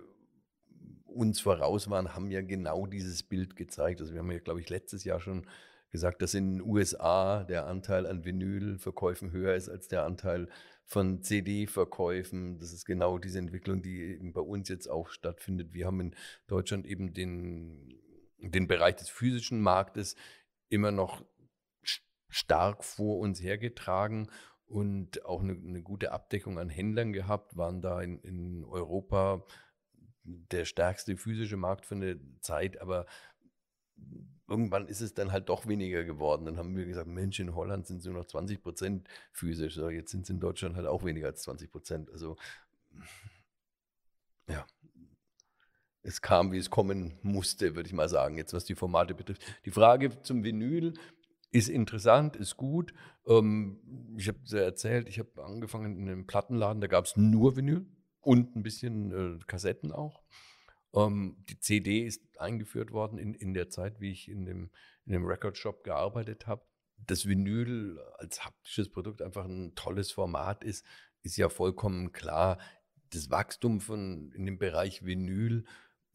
uns voraus waren, haben ja genau dieses Bild gezeigt. Also wir haben ja, glaube ich, letztes Jahr schon gesagt, dass in den USA der Anteil an Vinylverkäufen höher ist als der Anteil von CD-Verkäufen. Das ist genau diese Entwicklung, die eben bei uns jetzt auch stattfindet. Wir haben in Deutschland eben den, den Bereich des physischen Marktes immer noch stark vor uns hergetragen und auch eine, eine gute Abdeckung an Händlern gehabt, waren da in, in Europa der stärkste physische Markt für eine Zeit, aber irgendwann ist es dann halt doch weniger geworden. Dann haben wir gesagt, Mensch, in Holland sind es nur noch 20 Prozent physisch. Jetzt sind es in Deutschland halt auch weniger als 20 Prozent. Also ja, es kam, wie es kommen musste, würde ich mal sagen, jetzt was die Formate betrifft. Die Frage zum Vinyl ist interessant, ist gut. Ähm, ich habe es ja erzählt, ich habe angefangen in einem Plattenladen, da gab es nur Vinyl und ein bisschen äh, Kassetten auch. Ähm, die CD ist eingeführt worden in, in der Zeit, wie ich in dem, in dem Record Shop gearbeitet habe. Das Vinyl als haptisches Produkt einfach ein tolles Format ist, ist ja vollkommen klar. Das Wachstum von, in dem Bereich Vinyl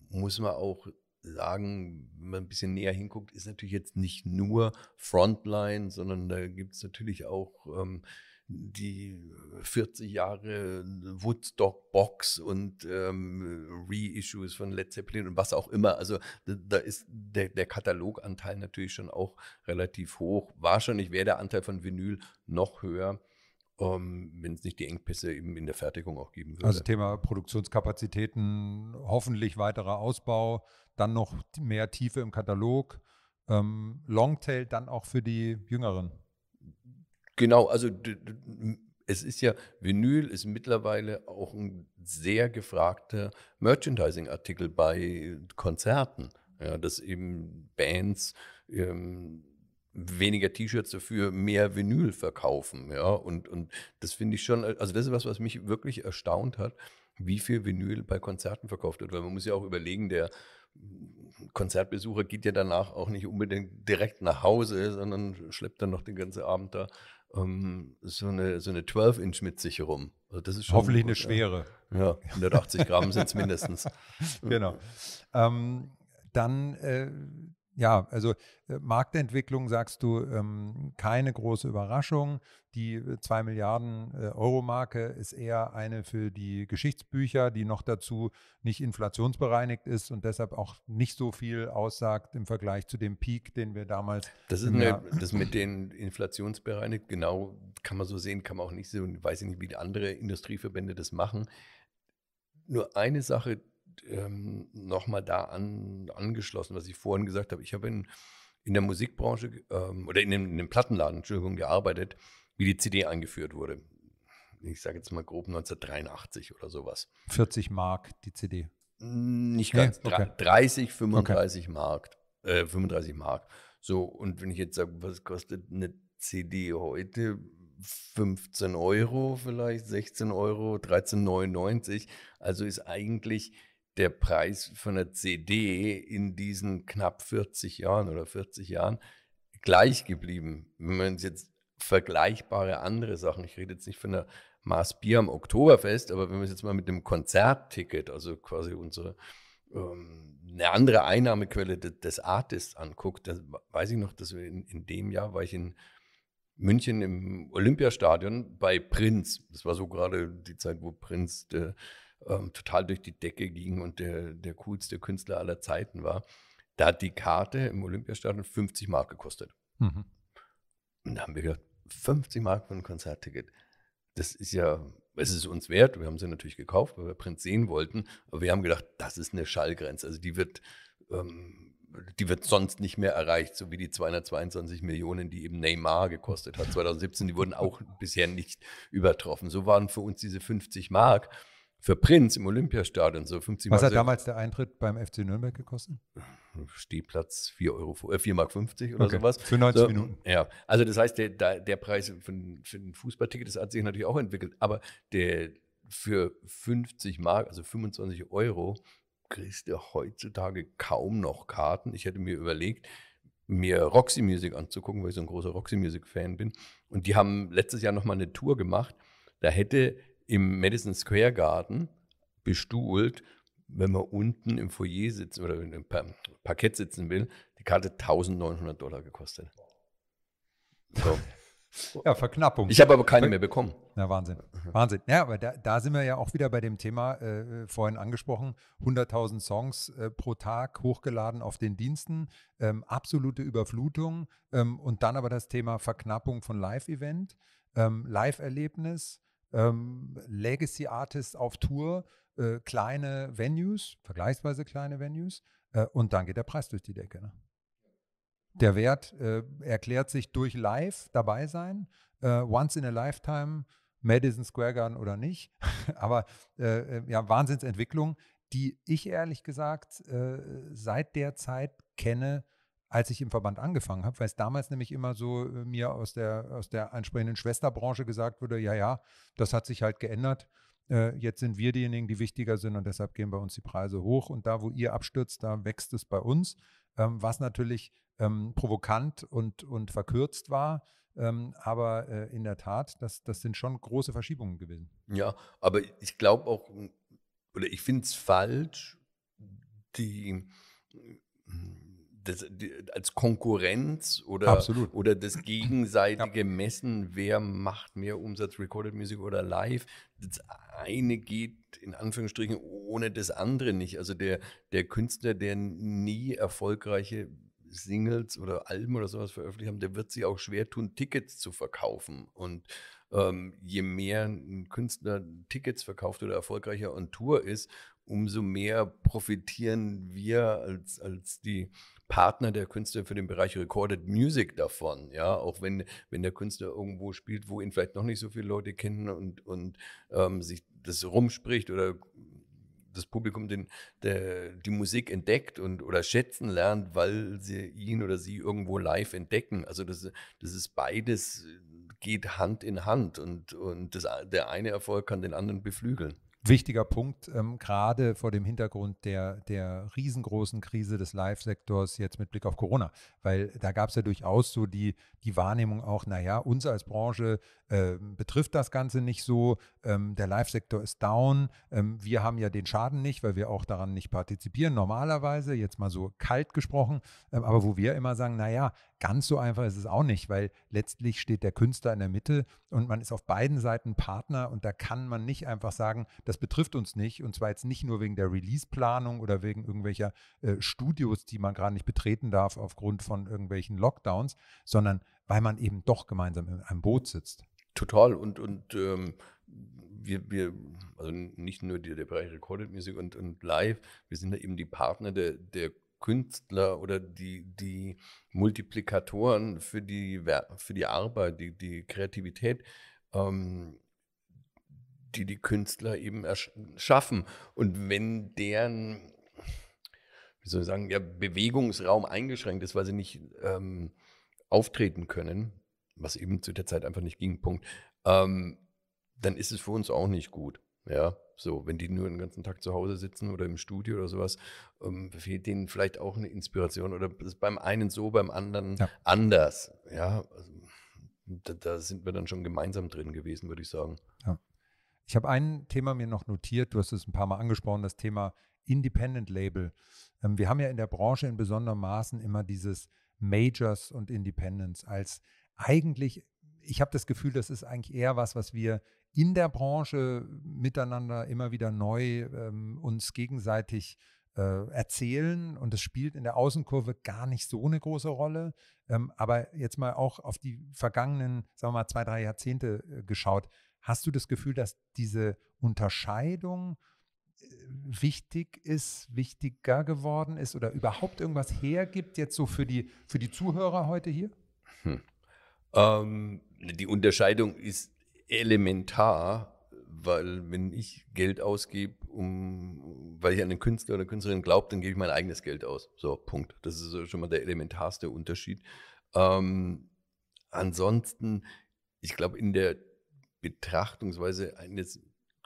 muss man auch sagen, wenn man ein bisschen näher hinguckt, ist natürlich jetzt nicht nur Frontline, sondern da gibt es natürlich auch ähm, die 40 äh, Jahre äh, Woodstock Box und ähm, Reissues von Led Zeppelin und was auch immer. Also da, da ist der, der, Kataloganteil natürlich schon auch relativ hoch. Wahrscheinlich wäre der Anteil von Vinyl noch höher. Ähm, wenn es nicht die Engpässe eben in der Fertigung auch geben würde. Also Thema Produktionskapazitäten, hoffentlich weiterer Ausbau, dann noch mehr Tiefe im Katalog, ähm, Longtail dann auch für die Jüngeren. Genau, also es ist ja, Vinyl ist mittlerweile auch ein sehr gefragter Merchandising-Artikel bei Konzerten. Ja, dass eben Bands ähm, weniger T-Shirts dafür mehr Vinyl verkaufen. Ja, und, und das finde ich schon, also das ist was, was mich wirklich erstaunt hat, wie viel Vinyl bei Konzerten verkauft wird. Weil man muss ja auch überlegen, der Konzertbesucher geht ja danach auch nicht unbedingt direkt nach Hause, sondern schleppt dann noch den ganzen Abend da um, ähm, so eine, so eine 12-Inch mit sich herum. Also das ist schon Hoffentlich gut, eine schwere. Ja, ja 180 Gramm sind es mindestens. genau. Ähm, dann äh, ja, also äh, Marktentwicklung sagst du, ähm, keine große Überraschung. Die 2 äh, Milliarden äh, Euro Marke ist eher eine für die Geschichtsbücher, die noch dazu nicht inflationsbereinigt ist und deshalb auch nicht so viel aussagt im Vergleich zu dem Peak, den wir damals. Das ist eine, das mit den inflationsbereinigt, genau, kann man so sehen, kann man auch nicht so, weiß ich nicht, wie andere Industrieverbände das machen. Nur eine Sache, ähm, nochmal da an, angeschlossen, was ich vorhin gesagt habe. Ich habe in, in der Musikbranche ähm, oder in dem, in dem Plattenladen, Entschuldigung, gearbeitet, wie die CD eingeführt wurde. Ich sage jetzt mal grob 1983 oder sowas. 40 Mark die CD. Hm, nicht ganz. Nee, okay. 30, 35 okay. Mark. Äh, 35 Mark. So, und wenn ich jetzt sage, was kostet eine CD heute? 15 Euro vielleicht, 16 Euro, 13,99. Also ist eigentlich der Preis von der CD in diesen knapp 40 Jahren oder 40 Jahren gleich geblieben. Wenn man jetzt vergleichbare andere Sachen, ich rede jetzt nicht von der Mars Bier am Oktoberfest, aber wenn man es jetzt mal mit dem Konzertticket, also quasi unsere ähm, eine andere Einnahmequelle des, Artists anguckt, dann weiß ich noch, dass wir in, in dem Jahr war ich in München im Olympiastadion bei Prinz. Das war so gerade die Zeit, wo Prinz der, ähm, total durch die Decke ging und der, der coolste Künstler aller Zeiten war, da hat die Karte im Olympiastadion 50 Mark gekostet. Mhm. Und da haben wir gedacht, 50 Mark für ein Konzertticket. Das ist ja, es ist uns wert. Wir haben sie natürlich gekauft, weil wir Prinz sehen wollten. Aber wir haben gedacht, das ist eine Schallgrenze. Also die wird, ähm, die wird sonst nicht mehr erreicht, so wie die 222 Millionen, die eben Neymar gekostet hat 2017. Die wurden auch bisher nicht übertroffen. So waren für uns diese 50 Mark für Prinz im Olympiastadion so 50 Was hat damals der Eintritt beim FC Nürnberg gekostet? Stehplatz 4 Euro, 4,50 äh, Mark 50 oder okay. sowas. Für 90 so, Minuten. Ja, also das heißt, der, der Preis für, für ein Fußballticket, das hat sich natürlich auch entwickelt, aber der, für 50 Mark, also 25 Euro, kriegst du heutzutage kaum noch Karten. Ich hätte mir überlegt, mir Roxy Music anzugucken, weil ich so ein großer Roxy Music Fan bin. Und die haben letztes Jahr nochmal eine Tour gemacht. Da hätte im Madison Square Garden bestuhlt, wenn man unten im Foyer sitzen oder im Parkett sitzen will, die Karte 1900 Dollar gekostet. So. Ja, Verknappung. Ich habe aber keine mehr bekommen. Na, Wahnsinn. Wahnsinn. Ja, aber da, da sind wir ja auch wieder bei dem Thema, äh, vorhin angesprochen, 100.000 Songs äh, pro Tag hochgeladen auf den Diensten, ähm, absolute Überflutung ähm, und dann aber das Thema Verknappung von Live-Event, ähm, Live-Erlebnis, ähm, Legacy Artists auf Tour, äh, kleine Venues, vergleichsweise kleine Venues, äh, und dann geht der Preis durch die Decke. Ne? Der mhm. Wert äh, erklärt sich durch Live dabei sein, äh, once in a lifetime, Madison Square Garden oder nicht. Aber äh, äh, ja, Wahnsinnsentwicklung, die ich ehrlich gesagt seit der Zeit kenne, als ich im Verband angefangen habe, weil es damals nämlich immer so äh, mir aus der, aus der entsprechenden Schwesterbranche gesagt wurde, ja, ja, das hat sich halt geändert. Äh, jetzt sind wir diejenigen, die wichtiger sind und deshalb gehen bei uns die Preise hoch. Und da, wo ihr abstürzt, da wächst es bei uns. Ähm, was natürlich ähm, provokant und, und verkürzt war. Ähm, aber äh, in der Tat, das, das sind schon große Verschiebungen gewesen. Ja, aber ich glaube auch, oder ich finde es falsch, die das, als Konkurrenz oder, oder das gegenseitige ja. Messen, wer macht mehr Umsatz, Recorded Music oder Live. Das eine geht in Anführungsstrichen ohne das andere nicht. Also der, der Künstler, der nie erfolgreiche Singles oder Alben oder sowas veröffentlicht haben, der wird sich auch schwer tun, Tickets zu verkaufen. Und ähm, je mehr ein Künstler Tickets verkauft oder erfolgreicher on Tour ist, umso mehr profitieren wir als, als die Partner der Künstler für den Bereich Recorded Music davon, ja, auch wenn, wenn der Künstler irgendwo spielt, wo ihn vielleicht noch nicht so viele Leute kennen und, und ähm, sich das rumspricht oder das Publikum den, der, die Musik entdeckt und oder schätzen lernt, weil sie ihn oder sie irgendwo live entdecken. Also das, das ist beides geht Hand in Hand und, und das, der eine Erfolg kann den anderen beflügeln wichtiger Punkt, ähm, gerade vor dem Hintergrund der, der riesengroßen Krise des Live-Sektors jetzt mit Blick auf Corona. Weil da gab es ja durchaus so die, die Wahrnehmung auch, naja, uns als Branche äh, betrifft das Ganze nicht so, ähm, der Live-Sektor ist down, ähm, wir haben ja den Schaden nicht, weil wir auch daran nicht partizipieren, normalerweise, jetzt mal so kalt gesprochen, ähm, aber wo wir immer sagen, naja, Ganz so einfach ist es auch nicht, weil letztlich steht der Künstler in der Mitte und man ist auf beiden Seiten Partner und da kann man nicht einfach sagen, das betrifft uns nicht und zwar jetzt nicht nur wegen der Release-Planung oder wegen irgendwelcher äh, Studios, die man gerade nicht betreten darf aufgrund von irgendwelchen Lockdowns, sondern weil man eben doch gemeinsam in einem Boot sitzt. Total und, und ähm, wir, wir, also nicht nur der, der Bereich Recorded Music und, und Live, wir sind ja eben die Partner der, der Künstler oder die, die Multiplikatoren für die, für die Arbeit, die, die Kreativität, ähm, die die Künstler eben schaffen. Und wenn deren, wie soll ich sagen, ja, Bewegungsraum eingeschränkt ist, weil sie nicht ähm, auftreten können, was eben zu der Zeit einfach nicht ging, Punkt, ähm, dann ist es für uns auch nicht gut. Ja, so, wenn die nur den ganzen Tag zu Hause sitzen oder im Studio oder sowas, ähm, fehlt denen vielleicht auch eine Inspiration oder ist beim einen so, beim anderen ja. anders. Ja, also, da, da, sind wir dann schon gemeinsam drin gewesen, würde ich sagen. Ja. Ich habe ein Thema mir noch notiert, du hast es ein paar Mal angesprochen, das Thema Independent Label. Ähm, wir haben ja in der Branche in besonderem Maßen immer dieses Majors und Independence als eigentlich, ich habe das Gefühl, das ist eigentlich eher was, was wir in der Branche miteinander immer wieder neu ähm, uns gegenseitig äh, erzählen und es spielt in der Außenkurve gar nicht so eine große Rolle. Ähm, aber jetzt mal auch auf die vergangenen, sagen wir mal, zwei, drei Jahrzehnte äh, geschaut. Hast du das Gefühl, dass diese Unterscheidung äh, wichtig ist, wichtiger geworden ist oder überhaupt irgendwas hergibt jetzt so für die, für die Zuhörer heute hier? Hm. Ähm, die Unterscheidung ist elementar, weil wenn ich Geld ausgebe, um, weil ich an den Künstler oder Künstlerin glaube, dann gebe ich mein eigenes Geld aus. So, Punkt. Das ist schon mal der elementarste Unterschied. Ähm, ansonsten, ich glaube, in der Betrachtungsweise eines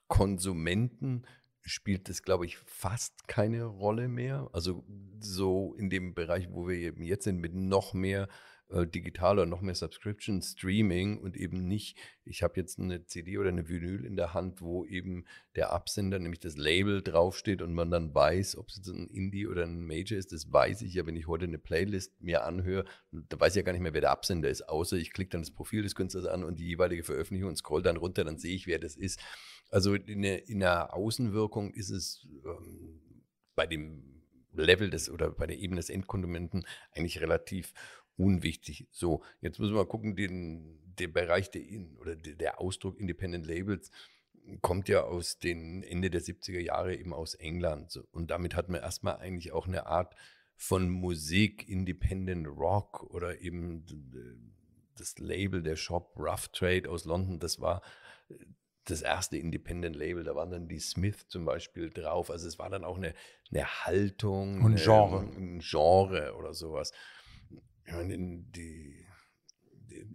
Konsumenten spielt das, glaube ich, fast keine Rolle mehr. Also so in dem Bereich, wo wir eben jetzt sind, mit noch mehr äh, digitaler, noch mehr Subscription, Streaming und eben nicht, ich habe jetzt eine CD oder eine Vinyl in der Hand, wo eben der Absender, nämlich das Label draufsteht und man dann weiß, ob es jetzt ein Indie oder ein Major ist, das weiß ich ja, wenn ich heute eine Playlist mir anhöre, da weiß ich ja gar nicht mehr, wer der Absender ist, außer ich klicke dann das Profil des Künstlers an und die jeweilige Veröffentlichung und scroll dann runter, dann sehe ich, wer das ist. Also in der, in der Außenwirkung ist es ähm, bei dem Level des oder bei der Ebene des Endkonsumenten eigentlich relativ unwichtig. So, jetzt müssen wir mal gucken, den, den Bereich der in, oder der Ausdruck Independent Labels kommt ja aus den Ende der 70er Jahre eben aus England. Und damit hat man erstmal eigentlich auch eine Art von Musik, Independent Rock oder eben das Label der Shop Rough Trade aus London, das war äh, das erste Independent Label, da waren dann die Smith zum Beispiel drauf. Also es war dann auch eine, eine Haltung, und Genre. Ein Genre oder sowas ja, in, die,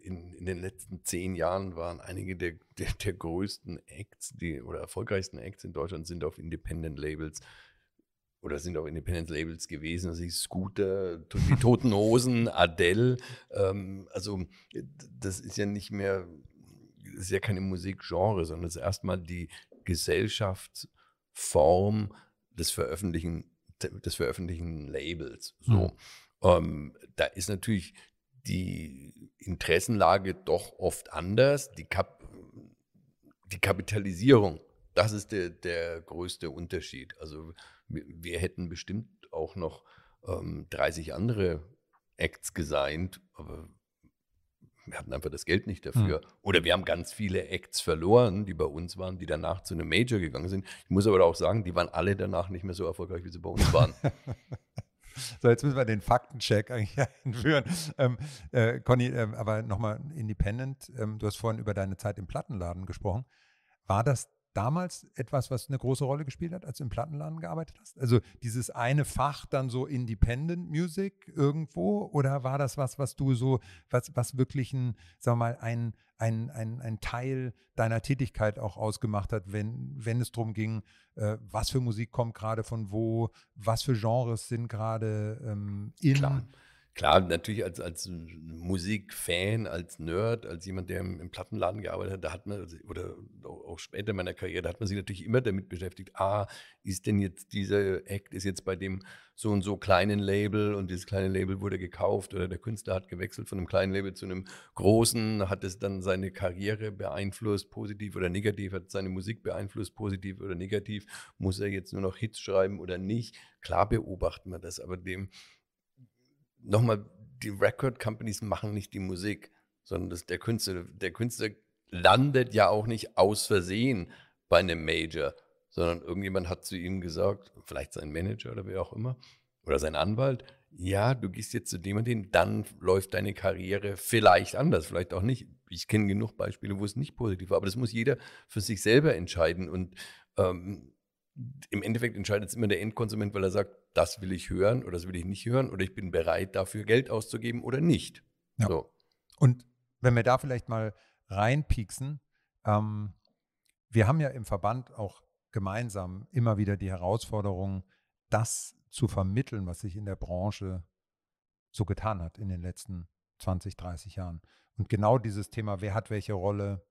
in, in, den letzten zehn Jahren waren einige der, der, der, größten Acts die, oder erfolgreichsten Acts in Deutschland sind auf Independent-Labels oder sind auf Independent-Labels gewesen, also Scooter, die Toten Hosen, Adele. Ähm, also das ist ja nicht mehr, das ist ja keine Musikgenre, sondern es ist erstmal die Gesellschaftsform des Veröffentlichen, des Veröffentlichen Labels. So. Mhm. Ähm, da ist natürlich die Interessenlage doch oft anders. Die, Kap die Kapitalisierung, das ist der, der, größte Unterschied. Also wir, hätten bestimmt auch noch ähm, 30 andere Acts gesigned, aber wir hatten einfach das Geld nicht hm. dafür. Mhm. Oder wir haben ganz viele Acts verloren, die bei uns waren, die danach zu einem Major gegangen sind. Ich muss aber auch sagen, die waren alle danach nicht mehr so erfolgreich, wie sie bei uns waren. So, jetzt müssen wir den Faktencheck eigentlich einführen. Ähm, äh, Conny, äh, aber nochmal Independent, ähm, du hast vorhin über deine Zeit im Plattenladen gesprochen. War das damals etwas, was eine große Rolle gespielt hat, als du im Plattenladen gearbeitet hast? Also dieses eine Fach dann so Independent Music irgendwo? Oder war das was, was du so, was, was wirklich ein, sagen wir mal, ein ein, ein, ein Teil deiner Tätigkeit auch ausgemacht hat, wenn, wenn es darum ging, äh, was für Musik kommt gerade von wo, was für Genres sind gerade ähm, in Klar. Klar, natürlich als, als Musikfan, als Nerd, als jemand, der im, im Plattenladen gearbeitet hat, da hat man, also, oder auch später in meiner Karriere, da hat man sich natürlich immer damit beschäftigt, ah, ist denn jetzt dieser Act, ist jetzt bei dem so und so kleinen Label und dieses kleine Label wurde gekauft oder der Künstler hat gewechselt von einem kleinen Label zu einem großen, hat es dann seine Karriere beeinflusst, positiv oder negativ, hat seine Musik beeinflusst, positiv oder negativ, muss er jetzt nur noch Hits schreiben oder nicht. Klar beobachten wir das, aber dem nochmal, die Record Companies machen nicht die Musik, sondern das, der Künstler, der Künstler landet ja auch nicht aus Versehen bei einem Major, sondern irgendjemand hat zu ihm gesagt, vielleicht sein Manager oder wer auch immer, oder sein Anwalt, ja, du gehst jetzt zu dem und dem, dann läuft deine Karriere vielleicht anders, vielleicht auch nicht. Ich kenne genug Beispiele, wo es nicht positiv war, aber das muss jeder für sich selber entscheiden. Und ähm, im Endeffekt entscheidet es immer der Endkonsument, weil er sagt, das will ich hören oder das will ich nicht hören oder ich bin bereit dafür Geld auszugeben oder nicht. Ja. So. Und wenn wir da vielleicht mal reinpieksen, ähm, wir haben ja im Verband auch gemeinsam immer wieder die Herausforderung, das zu vermitteln, was sich in der Branche so getan hat in den letzten 20, 30 Jahren. Und genau dieses Thema, wer hat welche Rolle,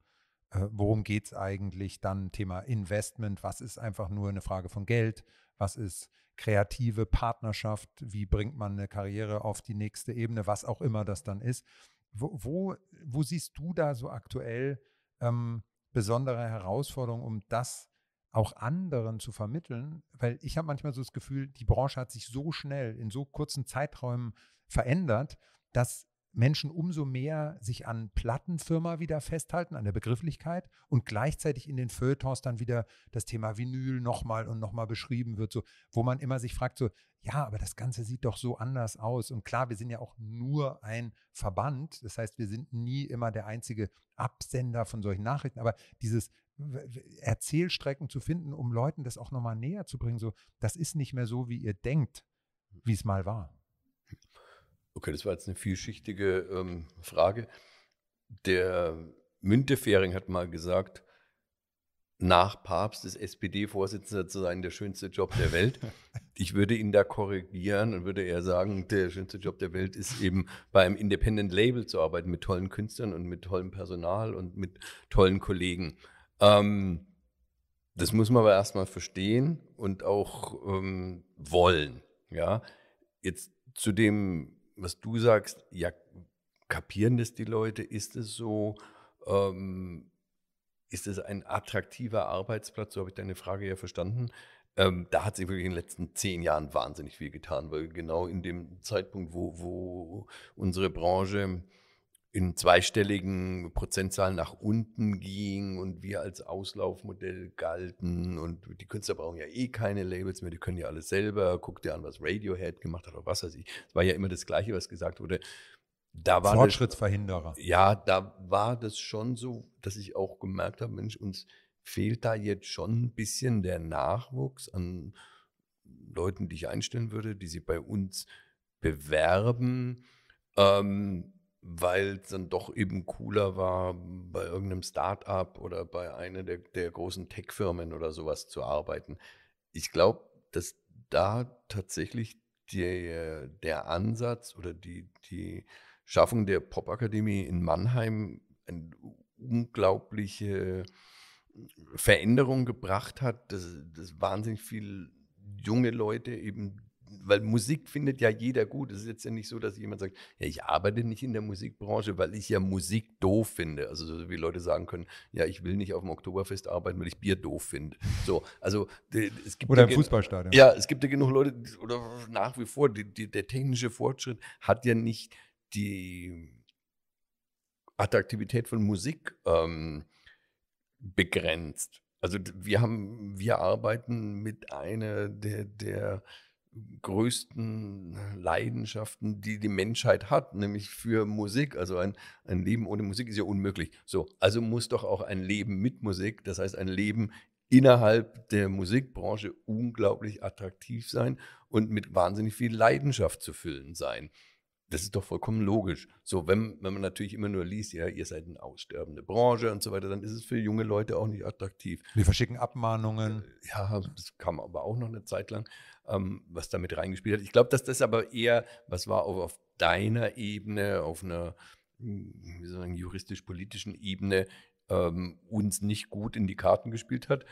äh, worum geht es eigentlich, dann Thema Investment, was ist einfach nur eine Frage von Geld, was ist kreative Partnerschaft, wie bringt man eine Karriere auf die nächste Ebene, was auch immer das dann ist. Wo, wo, wo siehst du da so aktuell ähm, besondere Herausforderungen, um das auch anderen zu vermitteln? Weil ich habe manchmal so das Gefühl, die Branche hat sich so schnell in so kurzen Zeiträumen verändert, dass Menschen umso mehr sich an Plattenfirma wieder festhalten, an der Begrifflichkeit und gleichzeitig in den Feuilletons dann wieder das Thema Vinyl nochmal und nochmal beschrieben wird, so, wo man immer sich fragt, so, ja, aber das Ganze sieht doch so anders aus. Und klar, wir sind ja auch nur ein Verband. Das heißt, wir sind nie immer der einzige Absender von solchen Nachrichten. Aber dieses Erzählstrecken zu finden, um Leuten das auch nochmal näher zu bringen, so, das ist nicht mehr so, wie ihr denkt, wie es mal war. Okay, das war jetzt eine vielschichtige ähm, Frage. Der Müntefering hat mal gesagt, nach Papst des SPD-Vorsitzender zu sein der schönste Job der Welt. Ich würde ihn da korrigieren und würde eher sagen, der schönste Job der Welt ist eben bei einem Independent Label zu arbeiten mit tollen Künstlern und mit tollem Personal und mit tollen Kollegen. Ähm, das muss man aber erstmal verstehen und auch ähm, wollen. Ja, jetzt zu dem was du sagst, ja, kapieren das die Leute? Ist es so? Ähm, ist es ein attraktiver Arbeitsplatz? So habe ich deine Frage ja verstanden. Ähm, da hat sich wirklich in den letzten zehn Jahren wahnsinnig viel getan, weil genau in dem Zeitpunkt, wo, wo unsere Branche in zweistelligen Prozentzahlen nach unten ging und wir als Auslaufmodell galten und die Künstler brauchen ja eh keine Labels mehr, die können ja alles selber, guck dir an, was Radiohead gemacht hat oder was weiß ich. Es war ja immer das Gleiche, was gesagt wurde. Da war Fortschrittsverhinderer. Das, ja, da war das schon so, dass ich auch gemerkt habe, Mensch, uns fehlt da jetzt schon ein bisschen der Nachwuchs an Leuten, die ich einstellen würde, die sie bei uns bewerben. Ähm, weil es dann doch eben cooler war, bei irgendeinem Start-up oder bei einer der, der großen Tech-Firmen oder sowas zu arbeiten. Ich glaube, dass da tatsächlich der, der Ansatz oder die, die Schaffung der Popakademie in Mannheim eine unglaubliche Veränderung gebracht hat, dass, dass wahnsinnig viele junge Leute eben weil Musik findet ja jeder gut. Es ist jetzt ja nicht so, dass jemand sagt, ja, ich arbeite nicht in der Musikbranche, weil ich ja Musik doof finde. Also so wie Leute sagen können, ja, ich will nicht auf dem Oktoberfest arbeiten, weil ich Bier doof finde. So, also es gibt oder im Fußballstadion. Ja, es gibt ja genug Leute oder nach wie vor die, die, der technische Fortschritt hat ja nicht die Attraktivität von Musik ähm, begrenzt. Also wir haben, wir arbeiten mit einer der, der größten Leidenschaften, die die Menschheit hat, nämlich für Musik. Also ein, ein Leben ohne Musik ist ja unmöglich. So, also muss doch auch ein Leben mit Musik, das heißt ein Leben innerhalb der Musikbranche unglaublich attraktiv sein und mit wahnsinnig viel Leidenschaft zu füllen sein. Das ist doch vollkommen logisch. So, wenn, wenn man natürlich immer nur liest, ja, ihr seid eine aussterbende Branche und so weiter, dann ist es für junge Leute auch nicht attraktiv. Wir verschicken Abmahnungen. Äh, ja, das kam aber auch noch eine Zeit lang, ähm, was damit reingespielt hat. Ich glaube, dass das aber eher was war auf, auf deiner Ebene, auf einer hm, juristisch-politischen Ebene, ähm, uns nicht gut in die Karten gespielt hat.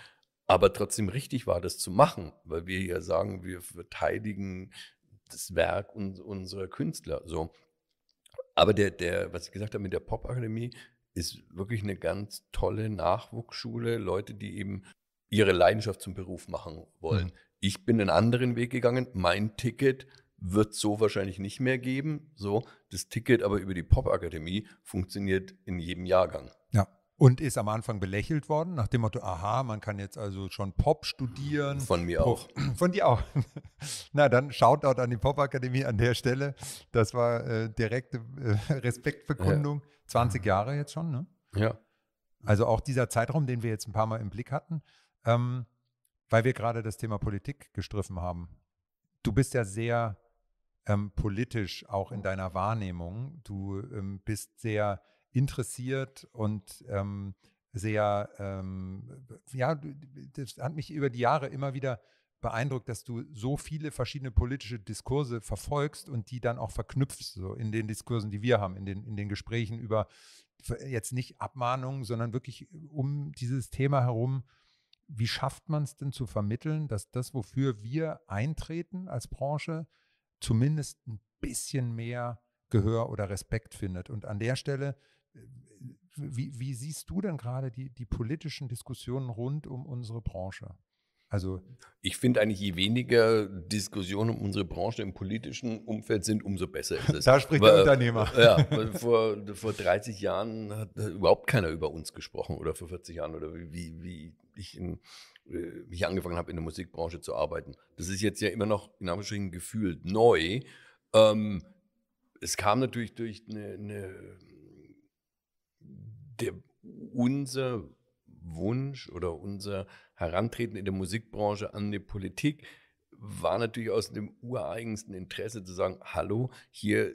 Aber trotzdem richtig war, das zu machen, weil wir ja sagen, wir verteidigen das Werk un unserer Künstler. So. Aber der, der, was ich gesagt habe mit der Popakademie, ist wirklich eine ganz tolle Nachwuchsschule. Leute, die eben ihre Leidenschaft zum Beruf machen wollen. Mhm. Ich bin einen anderen Weg gegangen. Mein Ticket wird so wahrscheinlich nicht mehr geben. So, das Ticket aber über die Popakademie funktioniert in jedem Jahrgang. Ja und ist am Anfang belächelt worden, nach dem Motto, aha, man kann jetzt also schon Pop studieren. Von mir auch. Von dir auch. Na, dann Shoutout an die Popakademie an der Stelle. Das war äh, direkte äh, Respektbekundung. Ja. 20 Jahre jetzt schon, ne? Ja. Also auch dieser Zeitraum, den wir jetzt ein paar Mal im Blick hatten, ähm, weil wir gerade das Thema Politik gestriffen haben. Du bist ja sehr ähm, politisch auch in deiner Wahrnehmung. Du ähm, bist sehr interessiert und ähm, sehr, ähm, ja, das hat mich über die Jahre immer wieder beeindruckt, dass du so viele verschiedene politische Diskurse verfolgst und die dann auch verknüpfst, so in den Diskursen, die wir haben, in den, in den Gesprächen über jetzt nicht Abmahnungen, sondern wirklich um dieses Thema herum. Wie schafft man es denn zu vermitteln, dass das, wofür wir eintreten als Branche, zumindest ein bisschen mehr Gehör oder Respekt findet? Und an der Stelle wie, wie siehst du denn gerade die, die politischen Diskussionen rund um unsere Branche? Also ich finde eigentlich, je weniger Diskussionen um unsere Branche im politischen Umfeld sind, umso besser ist es. da spricht der Unternehmer. Äh, ja, vor, vor 30 Jahren hat äh, überhaupt keiner über uns gesprochen oder vor 40 Jahren oder wie, wie ich in, mich äh, angefangen habe, in der Musikbranche zu arbeiten. Das ist jetzt ja immer noch in Anführungsstrichen gefühlt neu. Ähm, es kam natürlich durch eine, eine der, unser Wunsch oder unser Herantreten in der Musikbranche an die Politik war natürlich aus dem ureigensten Interesse zu sagen, hallo, hier äh,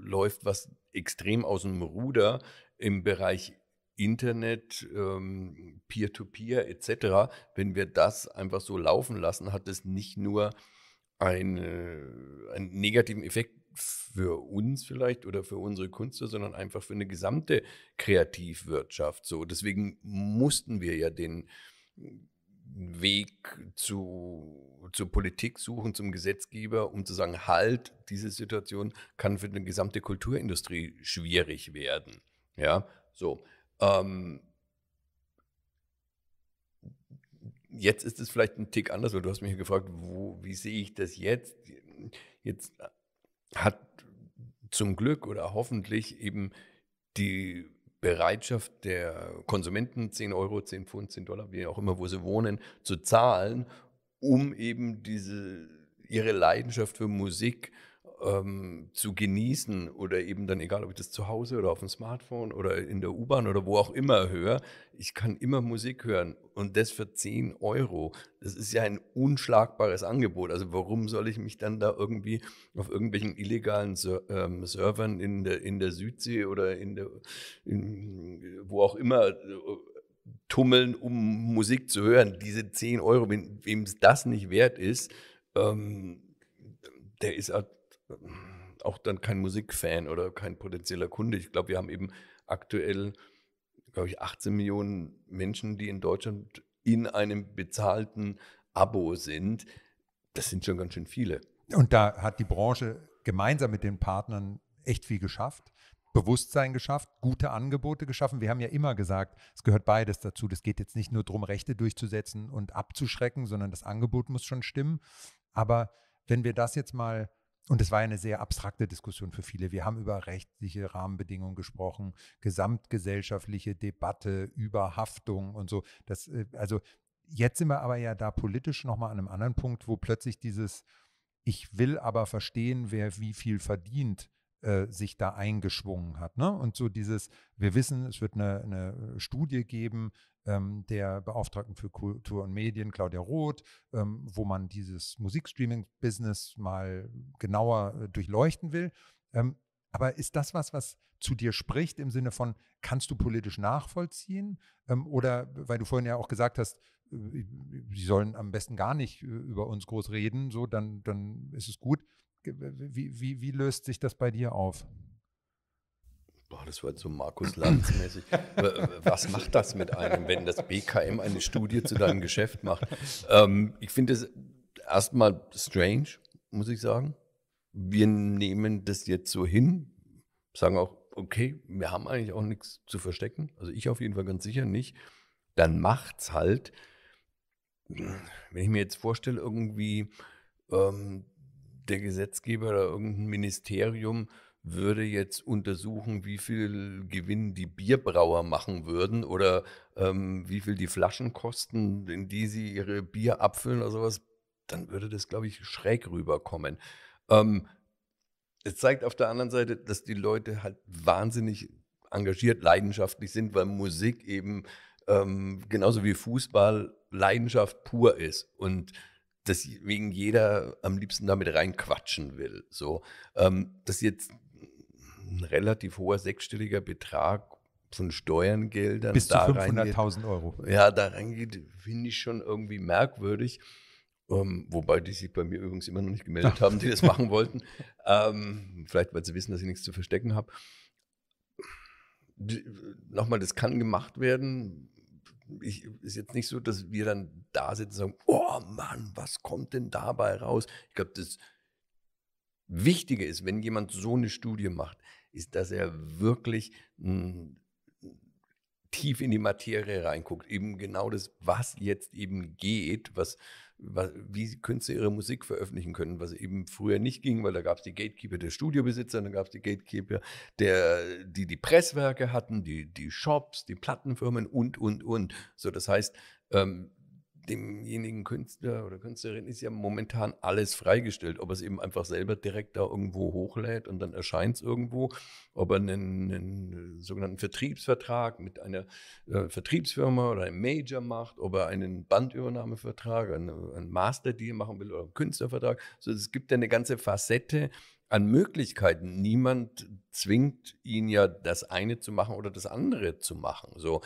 läuft was extrem aus dem Ruder im Bereich Internet, ähm, Peer-to-Peer etc. Wenn wir das einfach so laufen lassen, hat es nicht nur eine, äh, einen negativen Effekt für uns vielleicht oder für unsere Kunst, sondern einfach für eine gesamte Kreativwirtschaft. So, deswegen mussten wir ja den Weg zu, zur Politik suchen, zum Gesetzgeber, um zu sagen, halt, diese Situation kann für eine gesamte Kulturindustrie schwierig werden. Ja, so. Ähm, jetzt ist es vielleicht ein Tick anders, weil du hast mich gefragt, wo, wie sehe ich das jetzt? Jetzt hat zum Glück oder hoffentlich eben die Bereitschaft der Konsumenten, 10 Euro, 10 Pfund, 10 Dollar, wie auch immer, wo sie wohnen, zu zahlen, um eben diese, ihre Leidenschaft für Musik zu ähm, zu genießen oder eben dann, egal ob ich das zu Hause oder auf dem Smartphone oder in der U-Bahn oder wo auch immer höre, ich kann immer Musik hören und das für 10 Euro. Das ist ja ein unschlagbares Angebot. Also warum soll ich mich dann da irgendwie auf irgendwelchen illegalen Ser ähm, Servern in der, in der Südsee oder in der, in, wo auch immer äh, tummeln, um Musik zu hören. Diese 10 Euro, wem es das nicht wert ist, ähm, der ist halt auch dann kein Musikfan oder kein potenzieller Kunde. Ich glaube, wir haben eben aktuell, glaube ich, 18 Millionen Menschen, die in Deutschland in einem bezahlten Abo sind. Das sind schon ganz schön viele. Und da hat die Branche gemeinsam mit den Partnern echt viel geschafft. Bewusstsein geschafft, gute Angebote geschaffen. Wir haben ja immer gesagt, es gehört beides dazu. Das geht jetzt nicht nur darum, Rechte durchzusetzen und abzuschrecken, sondern das Angebot muss schon stimmen. Aber wenn wir das jetzt mal und es war eine sehr abstrakte Diskussion für viele. Wir haben über rechtliche Rahmenbedingungen gesprochen, gesamtgesellschaftliche Debatte über Haftung und so. Das, äh, also jetzt sind wir aber ja da politisch nochmal an einem anderen Punkt, wo plötzlich dieses, ich will aber verstehen, wer wie viel verdient, äh, sich da eingeschwungen hat. Ne? Und so dieses, wir wissen, es wird eine, eine Studie geben, ähm, der Beauftragten für Kultur und Medien, Claudia Roth, ähm, wo man dieses Musikstreaming-Business mal genauer äh, durchleuchten will. Ähm, aber ist das was, was zu dir spricht im Sinne von, kannst du politisch nachvollziehen? Ähm, oder, weil du vorhin ja auch gesagt hast, äh, äh, sie sollen am besten gar nicht äh, über uns groß reden, so, dann, dann ist es gut. Wie, wie, wie löst sich das bei dir auf? Boah, das wird so Markus Lanz-mäßig. Was macht das mit einem, wenn das BKM eine Studie zu deinem Geschäft macht? Ähm, ich finde das erstmal strange, muss ich sagen. Wir nehmen das jetzt so hin, sagen auch, okay, wir haben eigentlich auch nichts zu verstecken. Also ich auf jeden Fall ganz sicher nicht. Dann macht's halt. Wenn ich mir jetzt vorstelle, irgendwie ähm, der Gesetzgeber oder irgendein Ministerium würde jetzt untersuchen, wie viel Gewinn die Bierbrauer machen würden oder ähm, wie viel die Flaschen kosten, in die sie ihre Bier abfüllen oder sowas, dann würde das, glaube ich, schräg rüberkommen. Ähm, es zeigt auf der anderen Seite, dass die Leute halt wahnsinnig engagiert, leidenschaftlich sind, weil Musik eben ähm, genauso wie Fußball Leidenschaft pur ist und deswegen jeder am liebsten damit reinquatschen will. So, ähm, dass jetzt ein relativ hoher sechsstelliger Betrag von Steuergeldern. Bis zu 500.000 Euro. Ja, da reingeht, finde ich schon irgendwie merkwürdig. Ähm, wobei die sich bei mir übrigens immer noch nicht gemeldet haben, die das machen wollten. Ähm, vielleicht, weil sie wissen, dass ich nichts zu verstecken habe. Nochmal, das kann gemacht werden. Ich, ist jetzt nicht so, dass wir dann da sitzen und sagen, oh Mann, was kommt denn dabei raus? Ich glaube, das Wichtige ist, wenn jemand so eine Studie macht, ist, dass er wirklich tief in die Materie reinguckt. Eben genau das, was jetzt eben geht, was, was, wie Künstler ihre Musik veröffentlichen können, was eben früher nicht ging, weil da gab es die Gatekeeper der Studiobesitzer, dann gab es die Gatekeeper, der, die die Presswerke hatten, die, die Shops, die Plattenfirmen und, und, und. So, das heißt, ähm, demjenigen Künstler oder Künstlerin ist ja momentan alles freigestellt. Ob er es eben einfach selber direkt da irgendwo hochlädt und dann erscheint es irgendwo, ob er einen, einen, äh, sogenannten Vertriebsvertrag mit einer äh, Vertriebsfirma oder einem Major macht, ob er einen Bandübernahmevertrag, eine, einen Masterdeal machen will oder einen Künstlervertrag. So, es gibt ja eine ganze Facette an Möglichkeiten. Niemand zwingt ihn ja, das eine zu machen oder das andere zu machen. So.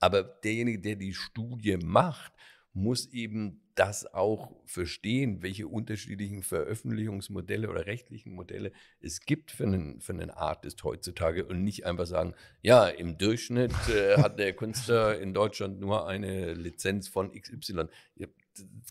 Aber derjenige, der die Studie macht muss eben das auch verstehen, welche unterschiedlichen Veröffentlichungsmodelle oder rechtlichen Modelle es gibt für einen, für einen Artist heutzutage und nicht einfach sagen, ja, im Durchschnitt äh, hat der Künstler in Deutschland nur eine Lizenz von XY. Das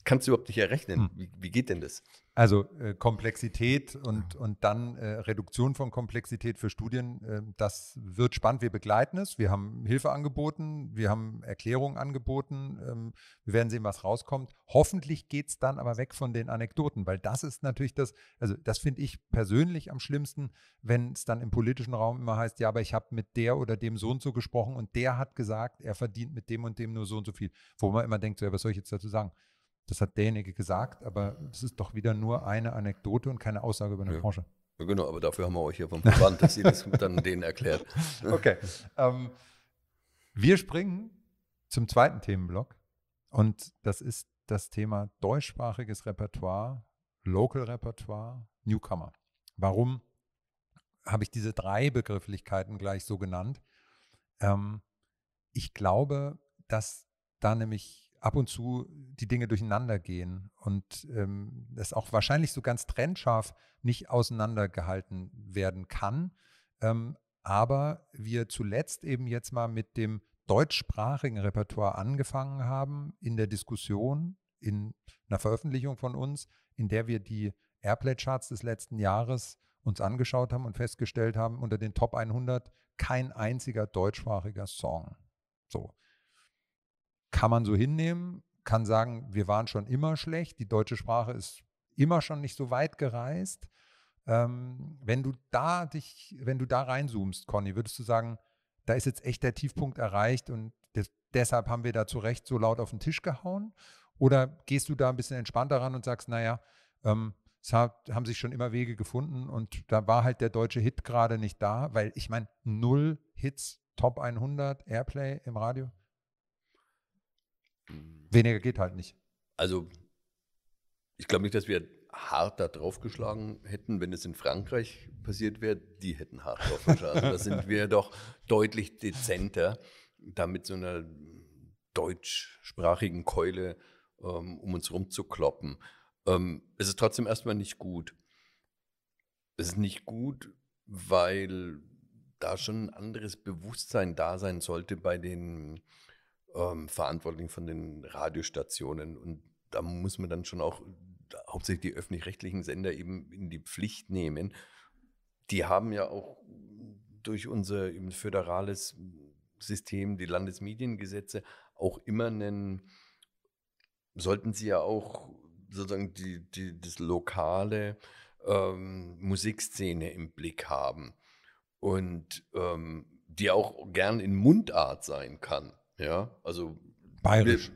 kannst du überhaupt nicht errechnen. Hm. Wie, wie geht denn das? Also äh, Komplexität und, und dann äh, Reduktion von Komplexität für Studien, äh, das wird spannend. Wir begleiten es, wir haben Hilfe angeboten, wir haben Erklärungen angeboten, ähm, wir werden sehen, was rauskommt. Hoffentlich geht es dann aber weg von den Anekdoten, weil das ist natürlich das, also das finde ich persönlich am schlimmsten, wenn es dann im politischen Raum immer heißt, ja, aber ich habe mit der oder dem so und so gesprochen und der hat gesagt, er verdient mit dem und dem nur so und so viel. Wo man immer denkt, so, ja, was soll ich jetzt dazu sagen? Das hat derjenige gesagt, aber es ist doch wieder nur eine Anekdote und keine Aussage über eine ja. Branche. Ja, genau, aber dafür haben wir euch hier vom Verband, dass ihr das dann denen erklärt. Okay. Ähm, wir springen zum zweiten Themenblock und das ist das Thema deutschsprachiges Repertoire, Local Repertoire, Newcomer. Warum habe ich diese drei Begrifflichkeiten gleich so genannt? Ähm, ich glaube, dass da nämlich ab und zu die Dinge durcheinander gehen und ähm, das auch wahrscheinlich so ganz trennscharf nicht auseinandergehalten werden kann. Ähm, aber wir zuletzt eben jetzt mal mit dem deutschsprachigen Repertoire angefangen haben in der Diskussion, in einer Veröffentlichung von uns, in der wir die Airplay-Charts des letzten Jahres uns angeschaut haben und festgestellt haben, unter den Top 100 kein einziger deutschsprachiger Song. So kann man so hinnehmen, kann sagen, wir waren schon immer schlecht, die deutsche Sprache ist immer schon nicht so weit gereist. Ähm, wenn du da dich, wenn du da reinzoomst, Conny, würdest du sagen, da ist jetzt echt der Tiefpunkt erreicht und des, deshalb haben wir da zu Recht so laut auf den Tisch gehauen? Oder gehst du da ein bisschen entspannter ran und sagst, naja, ähm, es hat, haben sich schon immer Wege gefunden und da war halt der deutsche Hit gerade nicht da, weil ich meine, null Hits, Top 100, Airplay im Radio. Weniger geht halt nicht. Also, ich glaube nicht, dass wir hart da draufgeschlagen hätten, wenn es in Frankreich passiert wäre. Die hätten hart draufgeschlagen. Also, da sind wir doch deutlich dezenter, da mit so einer deutschsprachigen Keule ähm, um uns rumzukloppen. Ähm, es ist trotzdem erstmal nicht gut. Es ist nicht gut, weil da schon ein anderes Bewusstsein da sein sollte bei den ähm, Verantwortlichen von den Radiostationen. Und da muss man dann schon auch hauptsächlich die öffentlich-rechtlichen Sender eben in die Pflicht nehmen. Die haben ja auch durch unser eben föderales System, die Landesmediengesetze, auch immer einen, sollten sie ja auch sozusagen die, die, das lokale ähm, Musikszene im Blick haben und ähm, die auch gern in Mundart sein kann. Ja, also. Bayerisch.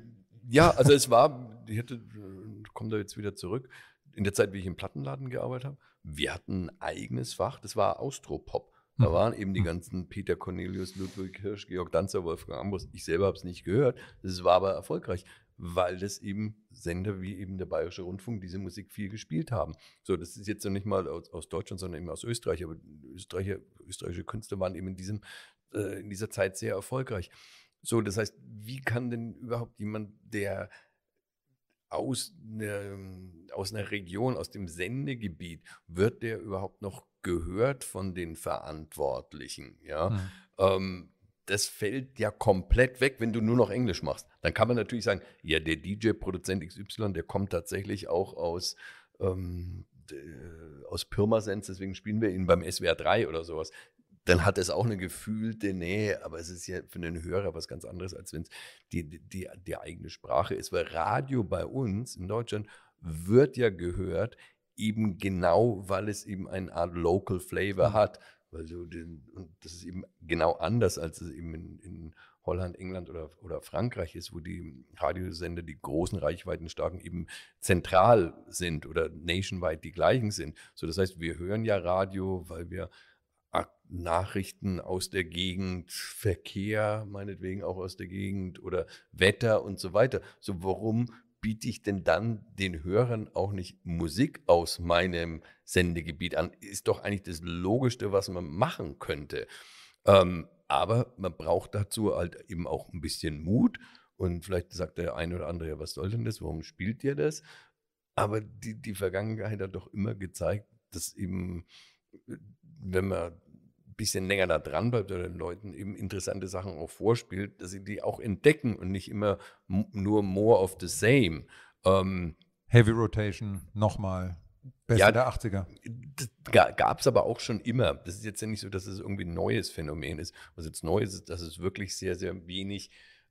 ja, also es war, ich hätte, äh, komme da jetzt wieder zurück. In der Zeit, wie ich im Plattenladen gearbeitet habe, wir hatten ein eigenes Fach, das war Austropop. Da mhm. waren eben die mhm. ganzen Peter Cornelius, Ludwig Hirsch, Georg Danzer, Wolfgang Ambrus. Ich selber habe es nicht gehört. Es war aber erfolgreich, weil das eben Sender wie eben der Bayerische Rundfunk diese Musik viel gespielt haben. So, das ist jetzt noch nicht mal aus, aus Deutschland, sondern eben aus Österreich. Aber Österreicher, österreichische Künstler waren eben in, diesem, äh, in dieser Zeit sehr erfolgreich. So, das heißt, wie kann denn überhaupt jemand, der aus, ne, aus einer Region, aus dem Sendegebiet, wird der überhaupt noch gehört von den Verantwortlichen? Ja. Mhm. Ähm, das fällt ja komplett weg, wenn du nur noch Englisch machst. Dann kann man natürlich sagen, ja, der DJ-Produzent XY, der kommt tatsächlich auch aus, ähm, äh, aus Pirmasens, deswegen spielen wir ihn beim SWR 3 oder sowas dann hat es auch eine gefühlte Nähe, aber es ist ja für den Hörer was ganz anderes, als wenn es die, die, die eigene Sprache ist. Weil Radio bei uns in Deutschland wird ja gehört, eben genau, weil es eben eine Art Local Flavor mhm. hat. Weil so den, und das ist eben genau anders, als es eben in, in Holland, England oder, oder Frankreich ist, wo die Radiosender, die großen Reichweiten starken, eben zentral sind oder nationwide die gleichen sind. So, das heißt, wir hören ja Radio, weil wir Nachrichten aus der Gegend, Verkehr meinetwegen auch aus der Gegend oder Wetter und so weiter. So, warum biete ich denn dann den Hörern auch nicht Musik aus meinem Sendegebiet an? Ist doch eigentlich das Logischste, was man machen könnte. Ähm, aber man braucht dazu halt eben auch ein bisschen Mut. Und vielleicht sagt der eine oder andere, ja, was soll denn das? Warum spielt ihr das? Aber die, die Vergangenheit hat doch immer gezeigt, dass eben, äh, wenn man bisschen länger da dran bleibt oder den Leuten eben interessante Sachen auch vorspielt, dass sie die auch entdecken und nicht immer nur more of the same. Ähm, Heavy Rotation, nochmal. Beste ja, der 80er. Gab es aber auch schon immer. Das ist jetzt ja nicht so, dass es irgendwie ein neues Phänomen ist. Was jetzt neu ist, ist dass es wirklich sehr, sehr wenig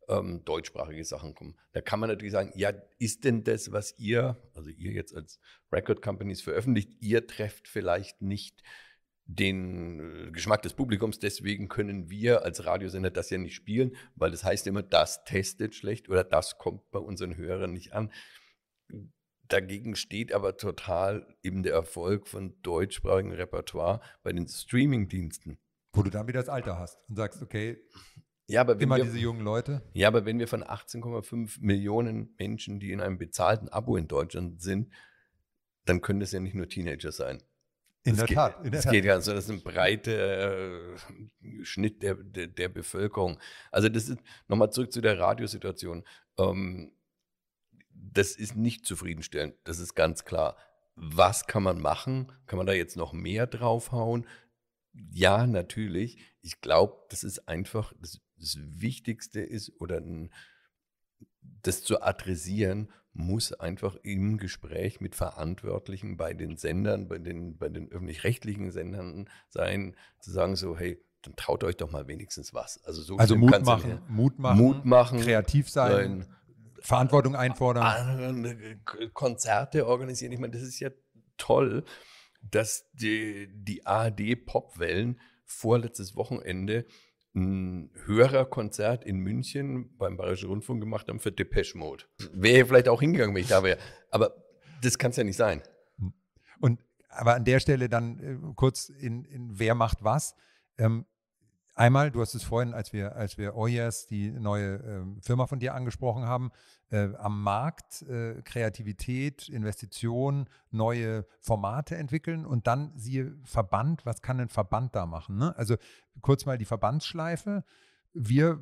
ähm, deutschsprachige Sachen kommen. Da kann man natürlich sagen, ja, ist denn das, was ihr, also ihr jetzt als Record Companies veröffentlicht, ihr trefft vielleicht nicht den äh, Geschmack des Publikums. Deswegen können wir als Radiosender das ja nicht spielen, weil das heißt immer, das testet schlecht oder das kommt bei unseren Hörern nicht an. Dagegen steht aber total eben der Erfolg von deutschsprachigem Repertoire bei den Streaming-Diensten. Wo du dann wieder das Alter hast und sagst, okay, ja, aber immer wir, diese jungen Leute. Ja, aber wenn wir von 18,5 Millionen Menschen, die in einem bezahlten Abo in Deutschland sind, dann können das ja nicht nur Teenager sein. In der, geht, Tat, in der Tat. Es geht ja so, also das ist ein breiter äh, Schnitt der, der, der, Bevölkerung. Also das ist nochmal zurück zu der Radiosituation. Ähm, das ist nicht zufriedenstellend, das ist ganz klar. Was kann man machen? Kann man da jetzt noch mehr draufhauen? Ja, natürlich. Ich glaube, das ist einfach, das, das Wichtigste ist, oder ein, das zu adressieren, muss einfach im Gespräch mit Verantwortlichen bei den Sendern, bei den, bei den öffentlich-rechtlichen Sendern sein, zu sagen so, hey, dann traut euch doch mal wenigstens was. Also, so also Mut, machen, ja, Mut machen, Mut machen, kreativ sein, sein Verantwortung einfordern. Ah, Konzerte organisieren. Ich meine, das ist ja toll, dass die, die ARD-Popwellen vorletztes Wochenende ein höherer Konzert in München beim Bayerischen Rundfunk gemacht haben für Depeche Mode. Wäre vielleicht auch hingegangen, wenn ich da wäre. Aber das kann es ja nicht sein. Und aber an der Stelle dann äh, kurz in, in wer macht was. Ähm, Einmal, du hast es vorhin, als wir, als wir Oyers, oh die neue äh, Firma von dir angesprochen haben, äh, am Markt äh, Kreativität, Investition, neue Formate entwickeln und dann siehe Verband, was kann ein Verband da machen? Ne? Also kurz mal die Verbandsschleife. Wir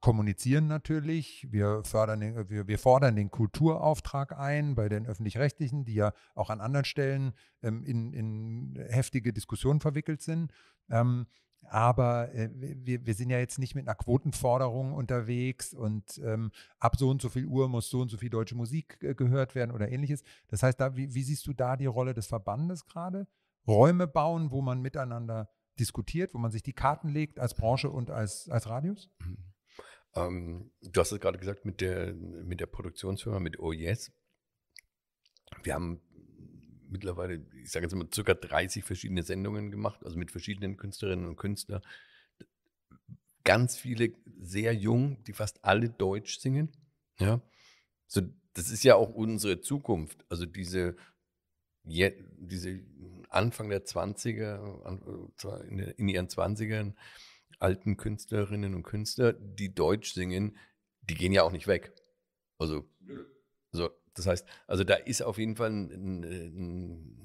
kommunizieren natürlich, wir, fördern den, wir, wir, fordern den Kulturauftrag ein bei den öffentlich-rechtlichen, die ja auch an anderen Stellen ähm, in, in heftige Diskussionen verwickelt sind. Ähm, aber äh, wir, wir sind ja jetzt nicht mit einer Quotenforderung unterwegs und ähm, ab so und so viel Uhr muss so und so viel deutsche Musik äh, gehört werden oder ähnliches. Das heißt, da, wie, wie siehst du da die Rolle des Verbandes gerade? Räume bauen, wo man miteinander diskutiert, wo man sich die Karten legt als Branche und als, als Radius? Mhm. Ähm, du hast es gerade gesagt mit der, mit der Produktionsfirma, mit OES. Wir haben mittlerweile, ich sage jetzt mal, circa 30 verschiedene Sendungen gemacht, also mit verschiedenen Künstlerinnen und Künstlern. Ganz viele sehr jung, die fast alle Deutsch singen. Ja, so, das ist ja auch unsere Zukunft. Also diese, je, diese Anfang der 20er, in, in ihren 20ern alten Künstlerinnen und Künstler, die Deutsch singen, die gehen ja auch nicht weg. Also, so, das heißt, also da ist auf jeden Fall ein, ein,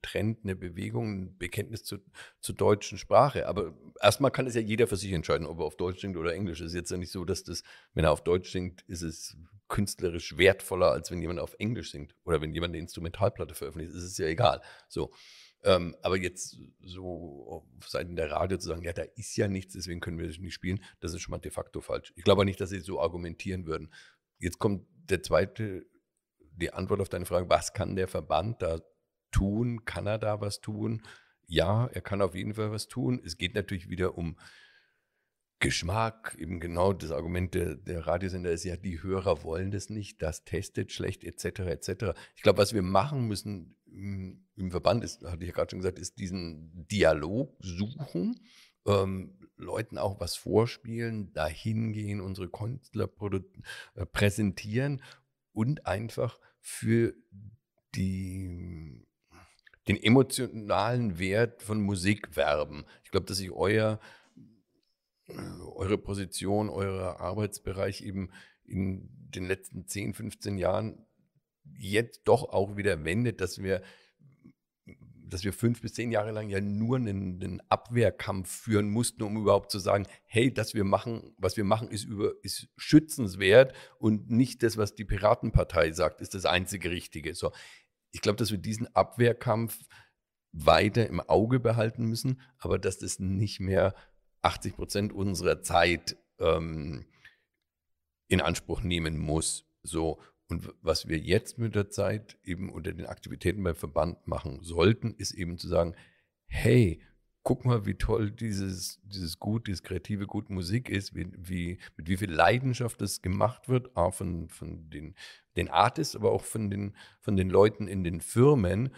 Trend, eine Bewegung, ein Bekenntnis zu, zur deutschen Sprache. Aber erstmal kann es ja jeder für sich entscheiden, ob er auf Deutsch singt oder Englisch. Es ist jetzt ja nicht so, dass das, wenn er auf Deutsch singt, ist es künstlerisch wertvoller, als wenn jemand auf Englisch singt. Oder wenn jemand eine Instrumentalplatte veröffentlicht, ist es ja egal. So. Ähm, aber jetzt so auf Seiten der Radio zu sagen, ja, da ist ja nichts, deswegen können wir das nicht spielen, das ist schon mal de facto falsch. Ich glaube nicht, dass sie so argumentieren würden. Jetzt kommt der zweite die Antwort auf deine Frage, was kann der Verband da tun? Kann er da was tun? Ja, er kann auf jeden Fall was tun. Es geht natürlich wieder um Geschmack, eben genau das Argument der, der, Radiosender ist ja, die Hörer wollen das nicht, das testet schlecht, etc. etc. Ich glaube, was wir machen müssen im, im Verband, ist, hatte ich ja gerade schon gesagt, ist diesen Dialog suchen, ähm, Leuten auch was vorspielen, dahin gehen, unsere Künstler äh, präsentieren und einfach für die, den emotionalen Wert von Musik werben. Ich glaube, dass sich euer, äh, eure Position, euer Arbeitsbereich eben in den letzten 10, 15 Jahren jetzt doch auch wieder wendet, dass wir dass wir fünf bis zehn Jahre lang ja nur einen, einen, Abwehrkampf führen mussten, um überhaupt zu sagen, hey, das wir machen, was wir machen, ist, über, ist schützenswert und nicht das, was die Piratenpartei sagt, ist das einzige Richtige. So, ich glaube, dass wir diesen Abwehrkampf weiter im Auge behalten müssen, aber dass das nicht mehr 80 Prozent unserer Zeit ähm, in Anspruch nehmen muss. So. Und was wir jetzt mit der Zeit eben unter den Aktivitäten beim Verband machen sollten, ist eben zu sagen, hey, guck mal, wie toll dieses, dieses Gut, dieses kreative Gut Musik ist, wie, wie, mit wie viel Leidenschaft das gemacht wird, auch von, von den, den Artists, aber auch von den, von den Leuten in den Firmen,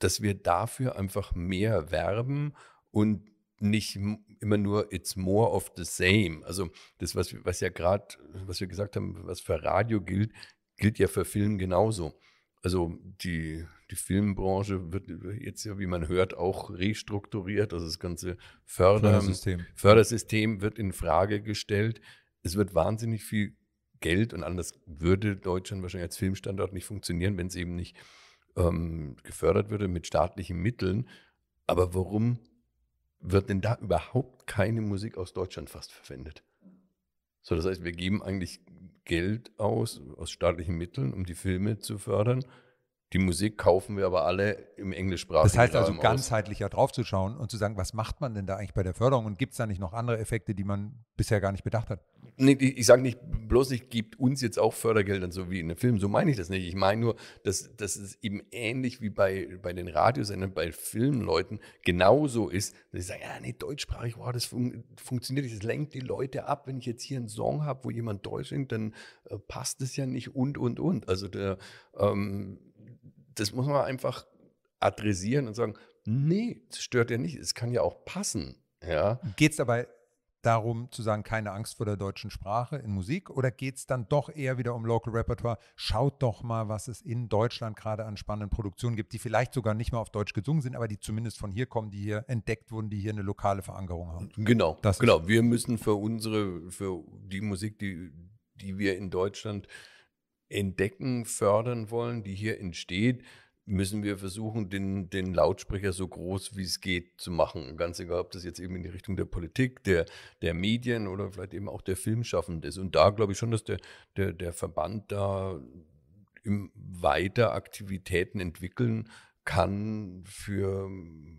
dass wir dafür einfach mehr werben und nicht immer nur it's more of the same. Also das, was, was ja gerade, was wir gesagt haben, was für Radio gilt, gilt ja für Film genauso. Also die, die Filmbranche wird jetzt ja, wie man hört, auch restrukturiert. Also das ganze Förder Fördersystem. Fördersystem wird in Frage gestellt. Es wird wahnsinnig viel Geld und anders würde Deutschland wahrscheinlich als Filmstandort nicht funktionieren, wenn es eben nicht ähm, gefördert würde mit staatlichen Mitteln. Aber warum wird denn da überhaupt keine Musik aus Deutschland fast verwendet? So, das heißt, wir geben eigentlich Geld aus, aus staatlichen Mitteln, um die Filme zu fördern. Die Musik kaufen wir aber alle im englischsprachigen Das heißt also ganzheitlicher draufzuschauen und zu sagen, was macht man denn da eigentlich bei der Förderung und gibt es da nicht noch andere Effekte, die man bisher gar nicht bedacht hat? Nee, ich sage nicht, bloß nicht, gibt uns jetzt auch Fördergeldern so wie in einem Film. So meine ich das nicht. Ich meine nur, dass, dass es eben ähnlich wie bei, bei den Radiosendern, bei Filmleuten genauso ist, dass sie sagen, ja, nee, deutschsprachig, wow, das fun funktioniert nicht, das lenkt die Leute ab. Wenn ich jetzt hier einen Song habe, wo jemand Deutsch singt, dann äh, passt es ja nicht und, und, und. Also der, ähm, das muss man einfach adressieren und sagen, nee, das stört ja nicht, es kann ja auch passen. Ja. Geht es dabei darum zu sagen, keine Angst vor der deutschen Sprache in Musik oder geht es dann doch eher wieder um Local Repertoire? Schaut doch mal, was es in Deutschland gerade an spannenden Produktionen gibt, die vielleicht sogar nicht mal auf Deutsch gesungen sind, aber die zumindest von hier kommen, die hier entdeckt wurden, die hier eine lokale Verankerung haben. Genau, das genau. Wir müssen für unsere, für die Musik, die, die wir in Deutschland äh, entdecken, fördern wollen, die hier entsteht, müssen wir versuchen, den, den Lautsprecher so groß wie es geht zu machen. Ganz egal, ob das jetzt eben in die Richtung der Politik, der, der Medien oder vielleicht eben auch der Filmschaffenden ist. Und da glaube ich schon, dass der, der, der Verband da im weiter Aktivitäten entwickeln kann für,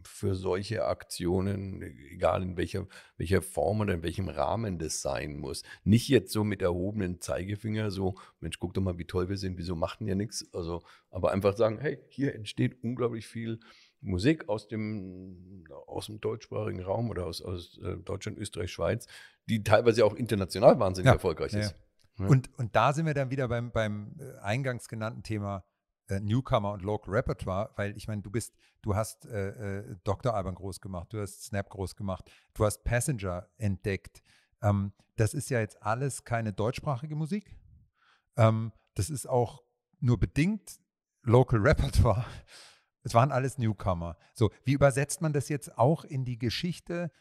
für solche Aktionen, egal in welcher, welcher Form oder in welchem Rahmen das sein muss. Nicht jetzt so mit erhobenen Zeigefinger, so, Mensch, guck doch mal, wie toll wir sind, wieso machten ja nichts. Also, aber einfach sagen, hey, hier entsteht unglaublich viel Musik aus dem, aus dem deutschsprachigen Raum oder aus, aus äh, Deutschland, Österreich, Schweiz, die teilweise auch international wahnsinnig ja, erfolgreich ja. ist. Und, und da sind wir dann wieder beim, beim äh, eingangs genannten Thema äh, Newcomer und Local Repertoire, weil ich meine, du bist, du hast äh, äh, Dr. Alban groß gemacht, du hast Snap groß gemacht, du hast Passenger entdeckt. Ähm, das ist ja jetzt alles keine deutschsprachige Musik. Ähm, das ist auch nur bedingt Local Repertoire. Es waren alles Newcomer. So, wie übersetzt man das jetzt auch in die Geschichte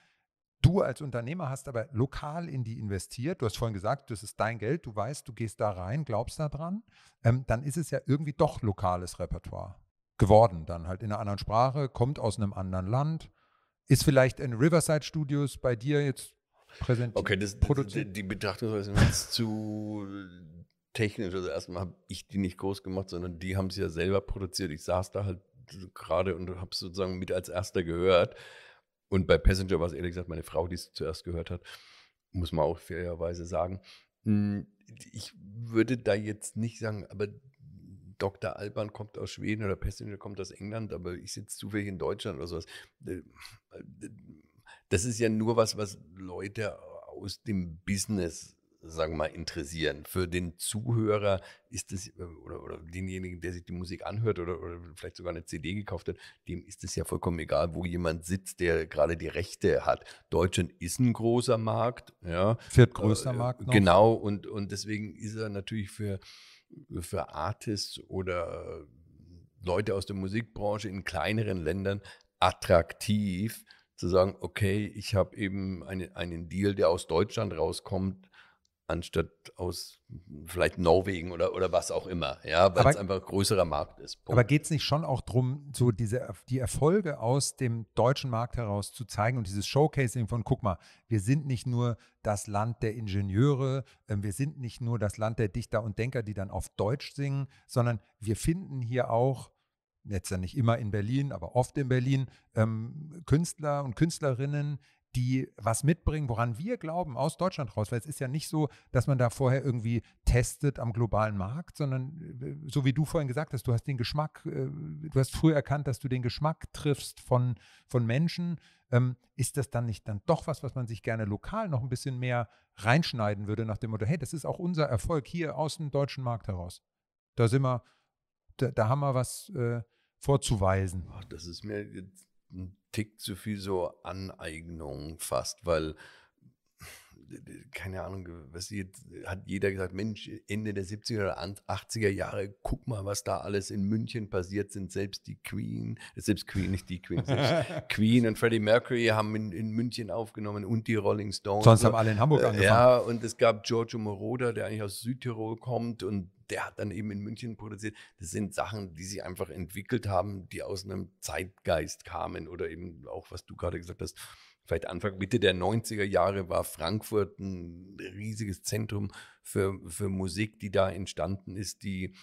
du als Unternehmer hast aber lokal in die investiert. Du hast vorhin gesagt, das ist dein Geld, du weißt, du gehst da rein, glaubst da dran. Ähm, dann ist es ja irgendwie doch lokales Repertoire geworden, dann halt in einer anderen Sprache, kommt aus einem anderen Land, ist vielleicht in Riverside Studios bei dir jetzt präsentiert. Okay, das, produziert. Die, die Betrachtungsweise ist zu technisch. Also erstmal habe ich die nicht groß gemacht, sondern die haben es ja selber produziert. Ich saß da halt gerade und habe es sozusagen mit als erster gehört. Und bei Passenger war es ehrlich gesagt meine Frau, die es zuerst gehört hat, muss man auch fairerweise sagen. Hm, ich würde da jetzt nicht sagen, aber Dr. Alban kommt aus Schweden oder Passenger kommt aus England, aber ich sitze zufällig in Deutschland oder sowas. Äh, äh, das ist ja nur was, was Leute aus dem Business sagen wir mal, interessieren. Für den Zuhörer ist es, äh, oder, oder denjenigen, der sich die Musik anhört oder, oder vielleicht sogar eine CD gekauft hat, dem ist es ja vollkommen egal, wo jemand sitzt, der gerade die Rechte hat. Deutschland ist ein großer Markt. Ja. Viertgrößter äh, äh Markt. Noch. Genau, und, und deswegen ist er natürlich für, für Artists oder äh, Leute aus der Musikbranche in kleineren Ländern attraktiv zu sagen, okay, ich habe eben eine, einen Deal, der aus Deutschland rauskommt, anstatt aus vielleicht Norwegen oder, oder was auch immer, ja, weil es einfach ein größerer Markt ist. Punkt. Aber geht es nicht schon auch darum, so diese, die Erfolge aus dem deutschen Markt heraus zu zeigen und dieses Showcasing von, guck mal, wir sind nicht nur das Land der Ingenieure, ähm, wir sind nicht nur das Land der Dichter und Denker, die dann auf Deutsch singen, sondern wir finden hier auch jetzt ja nicht immer in Berlin, aber oft in Berlin, ähm, Künstler und Künstlerinnen, die was mitbringen, woran wir glauben, aus Deutschland raus. Weil es ist ja nicht so, dass man da vorher irgendwie testet am globalen Markt, sondern äh, so wie du vorhin gesagt hast, du hast den Geschmack, äh, du hast früh erkannt, dass du den Geschmack triffst von, von Menschen. Ähm, ist das dann nicht dann doch was, was man sich gerne lokal noch ein bisschen mehr reinschneiden würde, nach dem Motto, hey, das ist auch unser Erfolg hier aus dem deutschen Markt heraus. Da sind wir, da, da haben wir was äh, vorzuweisen. Ach, das ist mir jetzt ein Tick zu viel so Aneignung fast, weil keine Ahnung, was jetzt, hat jeder gesagt, Mensch, Ende der 70er oder 80er Jahre, guck mal, was da alles in München passiert sind. Selbst die Queen, selbst Queen, nicht die Queen, selbst Queen und Freddie Mercury haben in, in München aufgenommen und die Rolling Stones. Sonst haben alle in Hamburg äh, angefangen. Ja, und es gab Giorgio Moroder, der eigentlich aus Südtirol kommt und der hat dann eben in München produziert. Das sind Sachen, die sich einfach entwickelt haben, die aus einem Zeitgeist kamen oder eben auch, was du gerade gesagt hast, vielleicht Anfang, Mitte der 90er Jahre war Frankfurt ein riesiges Zentrum für, für Musik, die da entstanden ist, die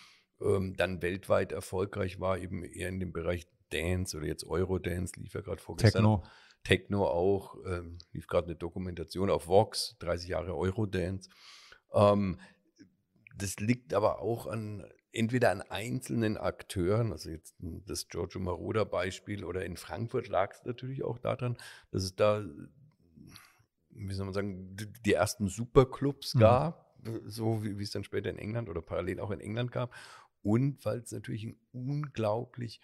ähm, dann weltweit erfolgreich war, eben eher in dem Bereich Dance oder jetzt Eurodance, lief ja gerade vorgestern. Techno. Techno auch, ähm, lief gerade eine Dokumentation auf Vox, 30 Jahre Eurodance. Ähm, das liegt aber auch an entweder an einzelnen Akteuren, also jetzt das Giorgio Maroda Beispiel oder in Frankfurt lag es natürlich auch daran, dass es da, wie soll man sagen, die ersten Superclubs mhm. gab, äh, so wie, wie es dann später in England oder parallel auch in England gab und weil es natürlich einen unglaublich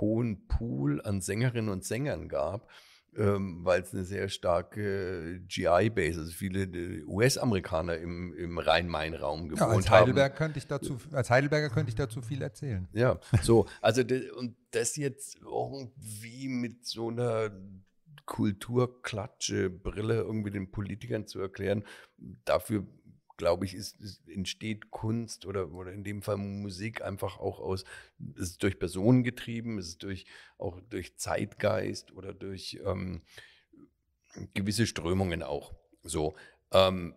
hohen Pool an Sängerinnen und Sängern gab, ähm, weil es eine sehr starke äh, GI-Base ist. Also viele äh, US-Amerikaner im, im Rhein-Main-Raum gewohnt ja, als Heidelberg haben. Könnte ich dazu, äh, als Heidelberger könnte ich dazu viel erzählen. Ja, so, also und das jetzt irgendwie mit so einer Kulturklatsche, Brille irgendwie den Politikern zu erklären, dafür glaube ich, ist, ist, entsteht Kunst oder, oder in dem Fall Musik einfach auch aus, es ist durch Personen getrieben, es ist durch, auch durch Zeitgeist oder durch ähm, gewisse Strömungen auch. So. Ähm,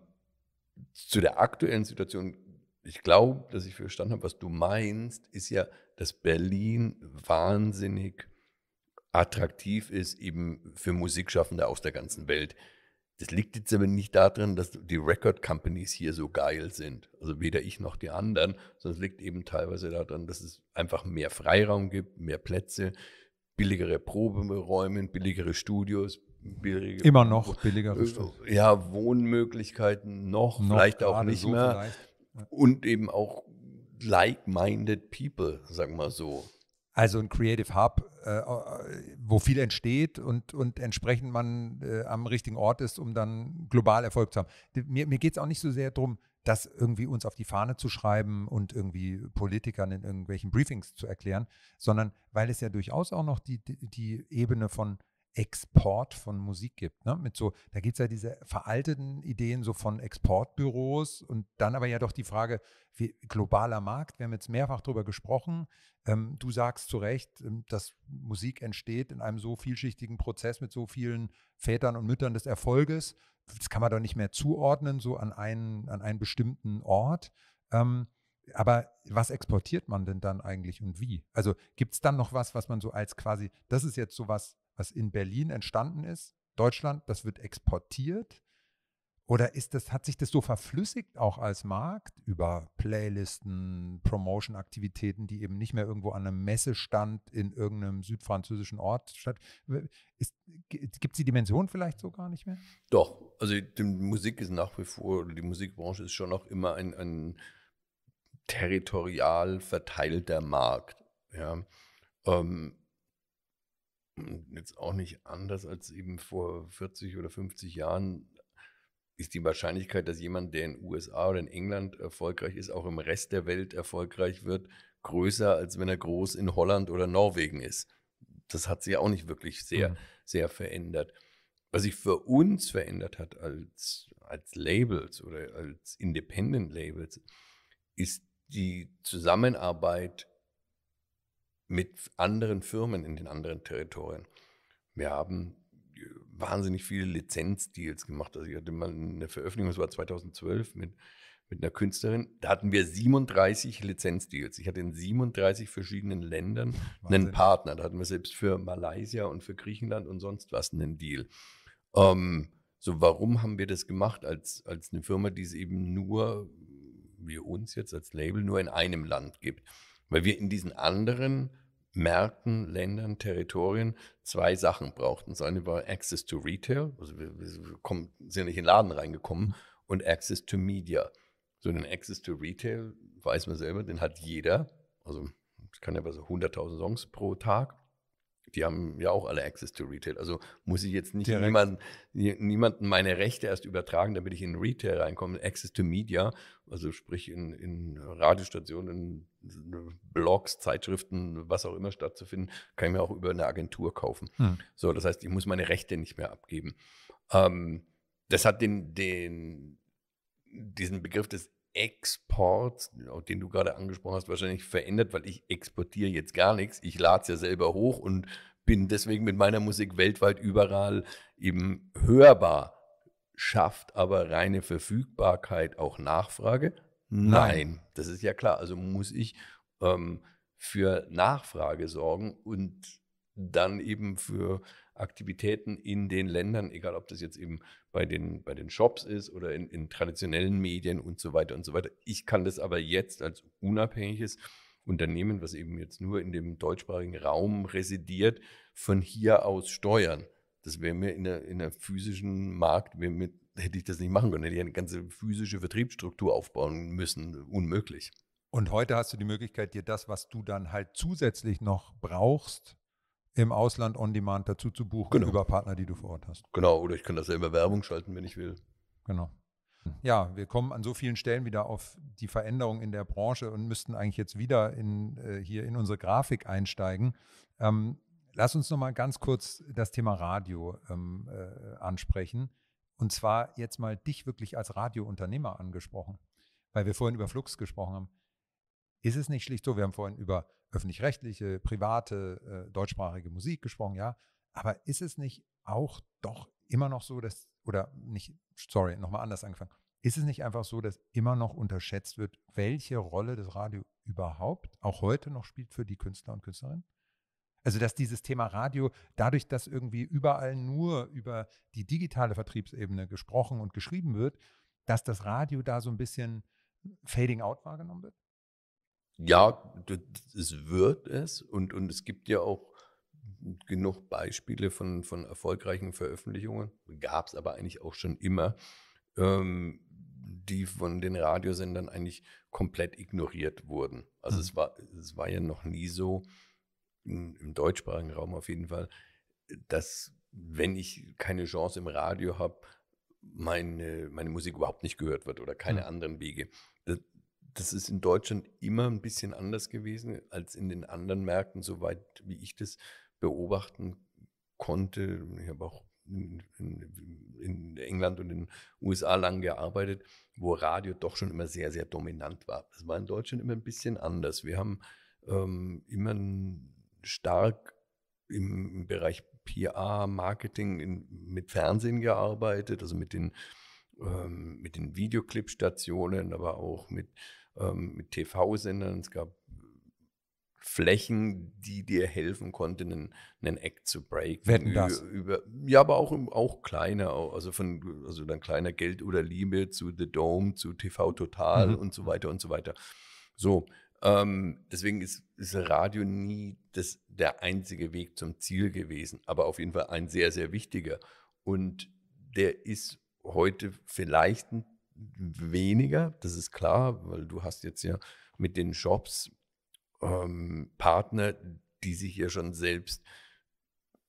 zu der aktuellen Situation, ich glaube, dass ich verstanden habe, was du meinst, ist ja, dass Berlin wahnsinnig attraktiv ist, eben für Musikschaffende aus der ganzen Welt. Das liegt jetzt aber nicht darin, dass die Record Companies hier so geil sind. Also weder ich noch die anderen, sondern es liegt eben teilweise daran, dass es einfach mehr Freiraum gibt, mehr Plätze, billigere Proberäume, billigere Studios, billige, immer noch billigere äh, Studios. Ja, Wohnmöglichkeiten noch, noch vielleicht auch nicht so mehr. Vielleicht. Und eben auch like-minded people, sagen wir so. Also ein Creative Hub, äh, äh, wo viel entsteht und, und entsprechend man äh, am richtigen Ort ist, um dann global Erfolg zu haben. Mir, mir geht es auch nicht so sehr darum, das irgendwie uns auf die Fahne zu schreiben und irgendwie Politikern in irgendwelchen Briefings zu erklären, sondern weil es ja durchaus auch noch die, die, die Ebene von Export von Musik gibt. Ne? Mit so, da gibt es ja diese veralteten Ideen so von Exportbüros und dann aber ja doch die Frage, wie, globaler Markt, wir haben jetzt mehrfach darüber gesprochen. Ähm, du sagst zu Recht, ähm, dass Musik entsteht in einem so vielschichtigen Prozess mit so vielen Vätern und Müttern des Erfolges. Das kann man doch nicht mehr zuordnen, so an einen, an einen bestimmten Ort. Ähm, aber was exportiert man denn dann eigentlich und wie? Also gibt es dann noch was, was man so als quasi, das ist jetzt so was was in Berlin entstanden ist, Deutschland, das wird exportiert? Oder ist das, hat sich das so verflüssigt auch als Markt über Playlisten, Promotion-Aktivitäten, die eben nicht mehr irgendwo an einem Messestand in irgendeinem südfranzösischen Ort statt? Gibt es die Dimension vielleicht so gar nicht mehr? Doch, also die Musik ist nach wie vor, die Musikbranche ist schon noch immer ein, ein territorial verteilter Markt. Ja. Ähm, jetzt auch nicht anders als eben vor 40 oder 50 Jahren ist die Wahrscheinlichkeit, dass jemand, der in den USA oder in England erfolgreich ist, auch im Rest der Welt erfolgreich wird, größer, als wenn er groß in Holland oder Norwegen ist. Das hat sich auch nicht wirklich sehr, mhm. sehr verändert. Was sich für uns verändert hat als, als Labels oder als Independent Labels, ist die Zusammenarbeit mit anderen Firmen in den anderen Territorien. Wir haben äh, wahnsinnig viele Lizenzdeals gemacht. Also ich hatte mal eine Veröffentlichung, das war 2012 mit, mit einer Künstlerin. Da hatten wir 37 Lizenzdeals. Ich hatte in 37 verschiedenen Ländern Wahnsinn. einen Partner. Da hatten wir selbst für Malaysia und für Griechenland und sonst was einen Deal. Ähm, so, warum haben wir das gemacht als, als eine Firma, die es eben nur, wir uns jetzt als Label, nur in einem Land gibt? Weil wir in diesen anderen Märkten, Ländern, Territorien zwei Sachen brauchten. Das eine war Access to Retail, also wir, wir kommen, sind nicht in den Laden reingekommen, mhm. und Access to Media. So den Access to Retail, weiß man selber, den hat jeder. Also ich kann ja bei so 100.000 Songs pro Tag die haben ja auch alle Access to Retail. Also muss ich jetzt nicht niemand, niemanden meine Rechte erst übertragen, damit ich in Retail reinkomme. Access to Media, also sprich in, in Radiostationen, in Blogs, Zeitschriften, was auch immer stattzufinden, kann ich mir auch über eine Agentur kaufen. Hm. So, das heißt, ich muss meine Rechte nicht mehr abgeben. Ähm, das hat den, den, diesen Begriff des Export, den du gerade angesprochen hast, wahrscheinlich verändert, weil ich exportiere jetzt gar nichts. Ich lade es ja selber hoch und bin deswegen mit meiner Musik weltweit überall eben hörbar. Schafft aber reine Verfügbarkeit auch Nachfrage? Nein, Nein. das ist ja klar. Also muss ich ähm, für Nachfrage sorgen und dann eben für Aktivitäten in den Ländern, egal ob das jetzt eben bei den, bei den Shops ist oder in, in traditionellen Medien und so weiter und so weiter. Ich kann das aber jetzt als unabhängiges Unternehmen, was eben jetzt nur in dem deutschsprachigen Raum residiert, von hier aus steuern. Das wäre mir in der, in der physischen Markt, mit, hätte ich das nicht machen können, hätte ich eine ganze physische Vertriebsstruktur aufbauen müssen, unmöglich. Und heute hast du die Möglichkeit, dir das, was du dann halt zusätzlich noch brauchst, im Ausland on demand dazu zu buchen genau. über Partner, die du vor Ort hast. Genau, oder ich kann das ja über Werbung schalten, wenn ich will. Genau. Ja, wir kommen an so vielen Stellen wieder auf die Veränderung in der Branche und müssten eigentlich jetzt wieder in, äh, hier in unsere Grafik einsteigen. Ähm, lass uns nochmal ganz kurz das Thema Radio ähm, äh, ansprechen. Und zwar jetzt mal dich wirklich als Radiounternehmer angesprochen, weil wir vorhin über Flux gesprochen haben. Ist es nicht schlicht so, wir haben vorhin über öffentlich-rechtliche, private, äh, deutschsprachige Musik gesprochen, ja. Aber ist es nicht auch doch immer noch so, dass, oder nicht, sorry, nochmal anders angefangen, ist es nicht einfach so, dass immer noch unterschätzt wird, welche Rolle das Radio überhaupt auch heute noch spielt für die Künstler und Künstlerinnen? Also, dass dieses Thema Radio, dadurch, dass irgendwie überall nur über die digitale Vertriebsebene gesprochen und geschrieben wird, dass das Radio da so ein bisschen Fading Out wahrgenommen wird? Ja, es wird es und, und es gibt ja auch genug Beispiele von, von erfolgreichen Veröffentlichungen, gab es aber eigentlich auch schon immer, ähm, die von den Radiosendern eigentlich komplett ignoriert wurden. Also mhm. es, war, es war ja noch nie so, im, im deutschsprachigen Raum auf jeden Fall, dass wenn ich keine Chance im Radio habe, meine, meine Musik überhaupt nicht gehört wird oder keine mhm. anderen Wege. Das, äh, das ist in Deutschland immer ein bisschen anders gewesen als in den anderen Märkten, soweit wie ich das beobachten konnte. Ich habe auch in, in, England und in den USA lang gearbeitet, wo Radio doch schon immer sehr, sehr dominant war. Das war in Deutschland immer ein bisschen anders. Wir haben ähm, immer stark im, im Bereich PR, Marketing in, mit Fernsehen gearbeitet, also mit den, ähm, mit den Videoclip-Stationen, aber auch mit ähm, mit TV-Sendern, es gab äh, Flächen, die dir helfen konnten, einen, einen Act zu breaken. Wetten über, das? Über, ja, aber auch, auch kleiner, also von also dann kleiner Geld oder Liebe zu The Dome, zu TV Total mhm. und so weiter und so weiter. So, ähm, deswegen ist, ist Radio nie das, der einzige Weg zum Ziel gewesen, aber auf jeden Fall ein sehr, sehr wichtiger. Und der ist heute vielleicht ein weniger, das ist klar, weil du hast jetzt ja mit den Shops ähm, Partner, die sich ja schon selbst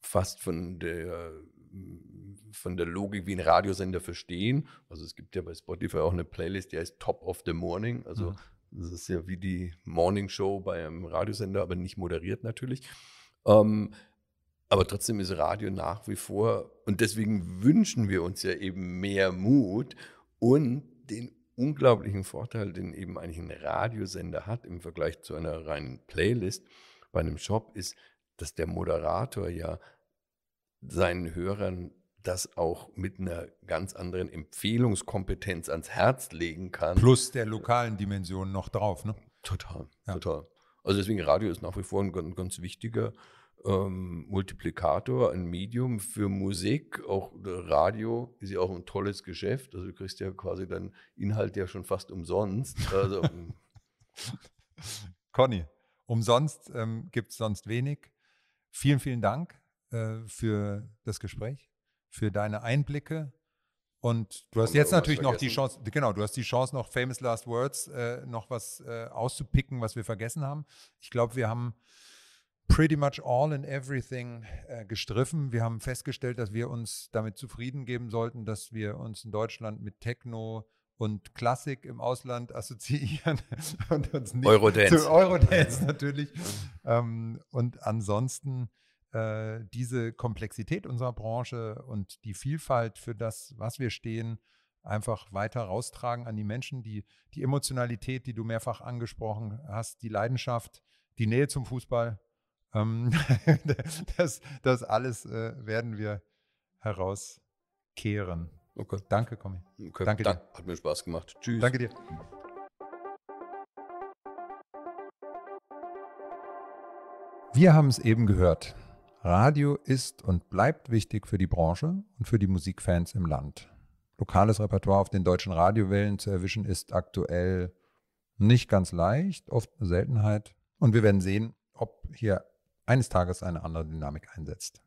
fast von der von der Logik wie ein Radiosender verstehen. Also es gibt ja bei Spotify auch eine Playlist, die heißt Top of the Morning. Also mhm. das ist ja wie die Morning Show bei einem Radiosender, aber nicht moderiert natürlich. Ähm, aber trotzdem ist Radio nach wie vor, und deswegen wünschen wir uns ja eben mehr Mut und den unglaublichen Vorteil, den eben eigentlich ein Radiosender hat im Vergleich zu einer reinen Playlist bei einem Shop, ist, dass der Moderator ja seinen Hörern das auch mit einer ganz anderen Empfehlungskompetenz ans Herz legen kann. Plus der lokalen Dimension noch drauf, ne? Total, ja. total. Also deswegen Radio ist nach wie vor ein ganz, ganz wichtiger ähm, Multiplikator, ein Medium für Musik, auch äh, Radio ist ja auch ein tolles Geschäft. Also du kriegst ja quasi dann Inhalt ja schon fast umsonst. Also, ähm. Conny, umsonst ähm, gibt es sonst wenig. Vielen, vielen Dank äh, für das Gespräch, für deine Einblicke. Und du hast jetzt natürlich noch die Chance, genau, du hast die Chance, noch Famous Last Words, äh, noch was äh, auszupicken, was wir vergessen haben. Ich glaube, wir haben pretty much all in everything äh, gestriffen. Wir haben festgestellt, dass wir uns damit zufrieden geben sollten, dass wir uns in Deutschland mit Techno und Klassik im Ausland assoziieren und uns nicht Eurodance. zu Eurodance natürlich. ähm, und ansonsten äh, diese Komplexität unserer Branche und die Vielfalt für das, was wir stehen, einfach weiter raustragen an die Menschen, die, die Emotionalität, die du mehrfach angesprochen hast, die Leidenschaft, die Nähe zum Fußball, ähm, das, das alles äh, werden wir herauskehren. Okay. Danke, Komi. Okay. Danke dir. Hat mir Spaß gemacht. Tschüss. Danke dir. Wir haben es eben gehört. Radio ist und bleibt wichtig für die Branche und für die Musikfans im Land. Lokales Repertoire auf den deutschen Radiowellen zu erwischen ist aktuell nicht ganz leicht, oft eine Seltenheit. Und wir werden sehen, ob hier eines Tages eine andere Dynamik einsetzt.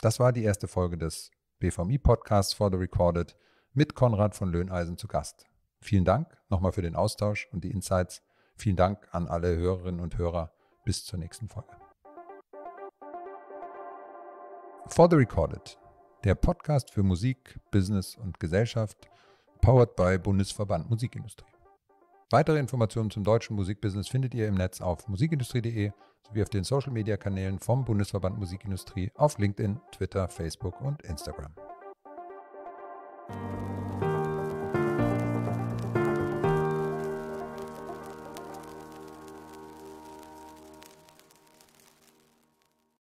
Das war die erste Folge des BVMI-Podcasts For the Recorded mit Konrad von Löhneisen zu Gast. Vielen Dank nochmal für den Austausch und die Insights. Vielen Dank an alle Hörerinnen und Hörer. Bis zur nächsten Folge. For the Recorded, der Podcast für Musik, Business und Gesellschaft, powered by Bundesverband Musikindustrie. Weitere Informationen zum deutschen Musikbusiness findet ihr im Netz auf musikindustrie.de sowie auf den Social-Media-Kanälen vom Bundesverband Musikindustrie auf LinkedIn, Twitter, Facebook und Instagram.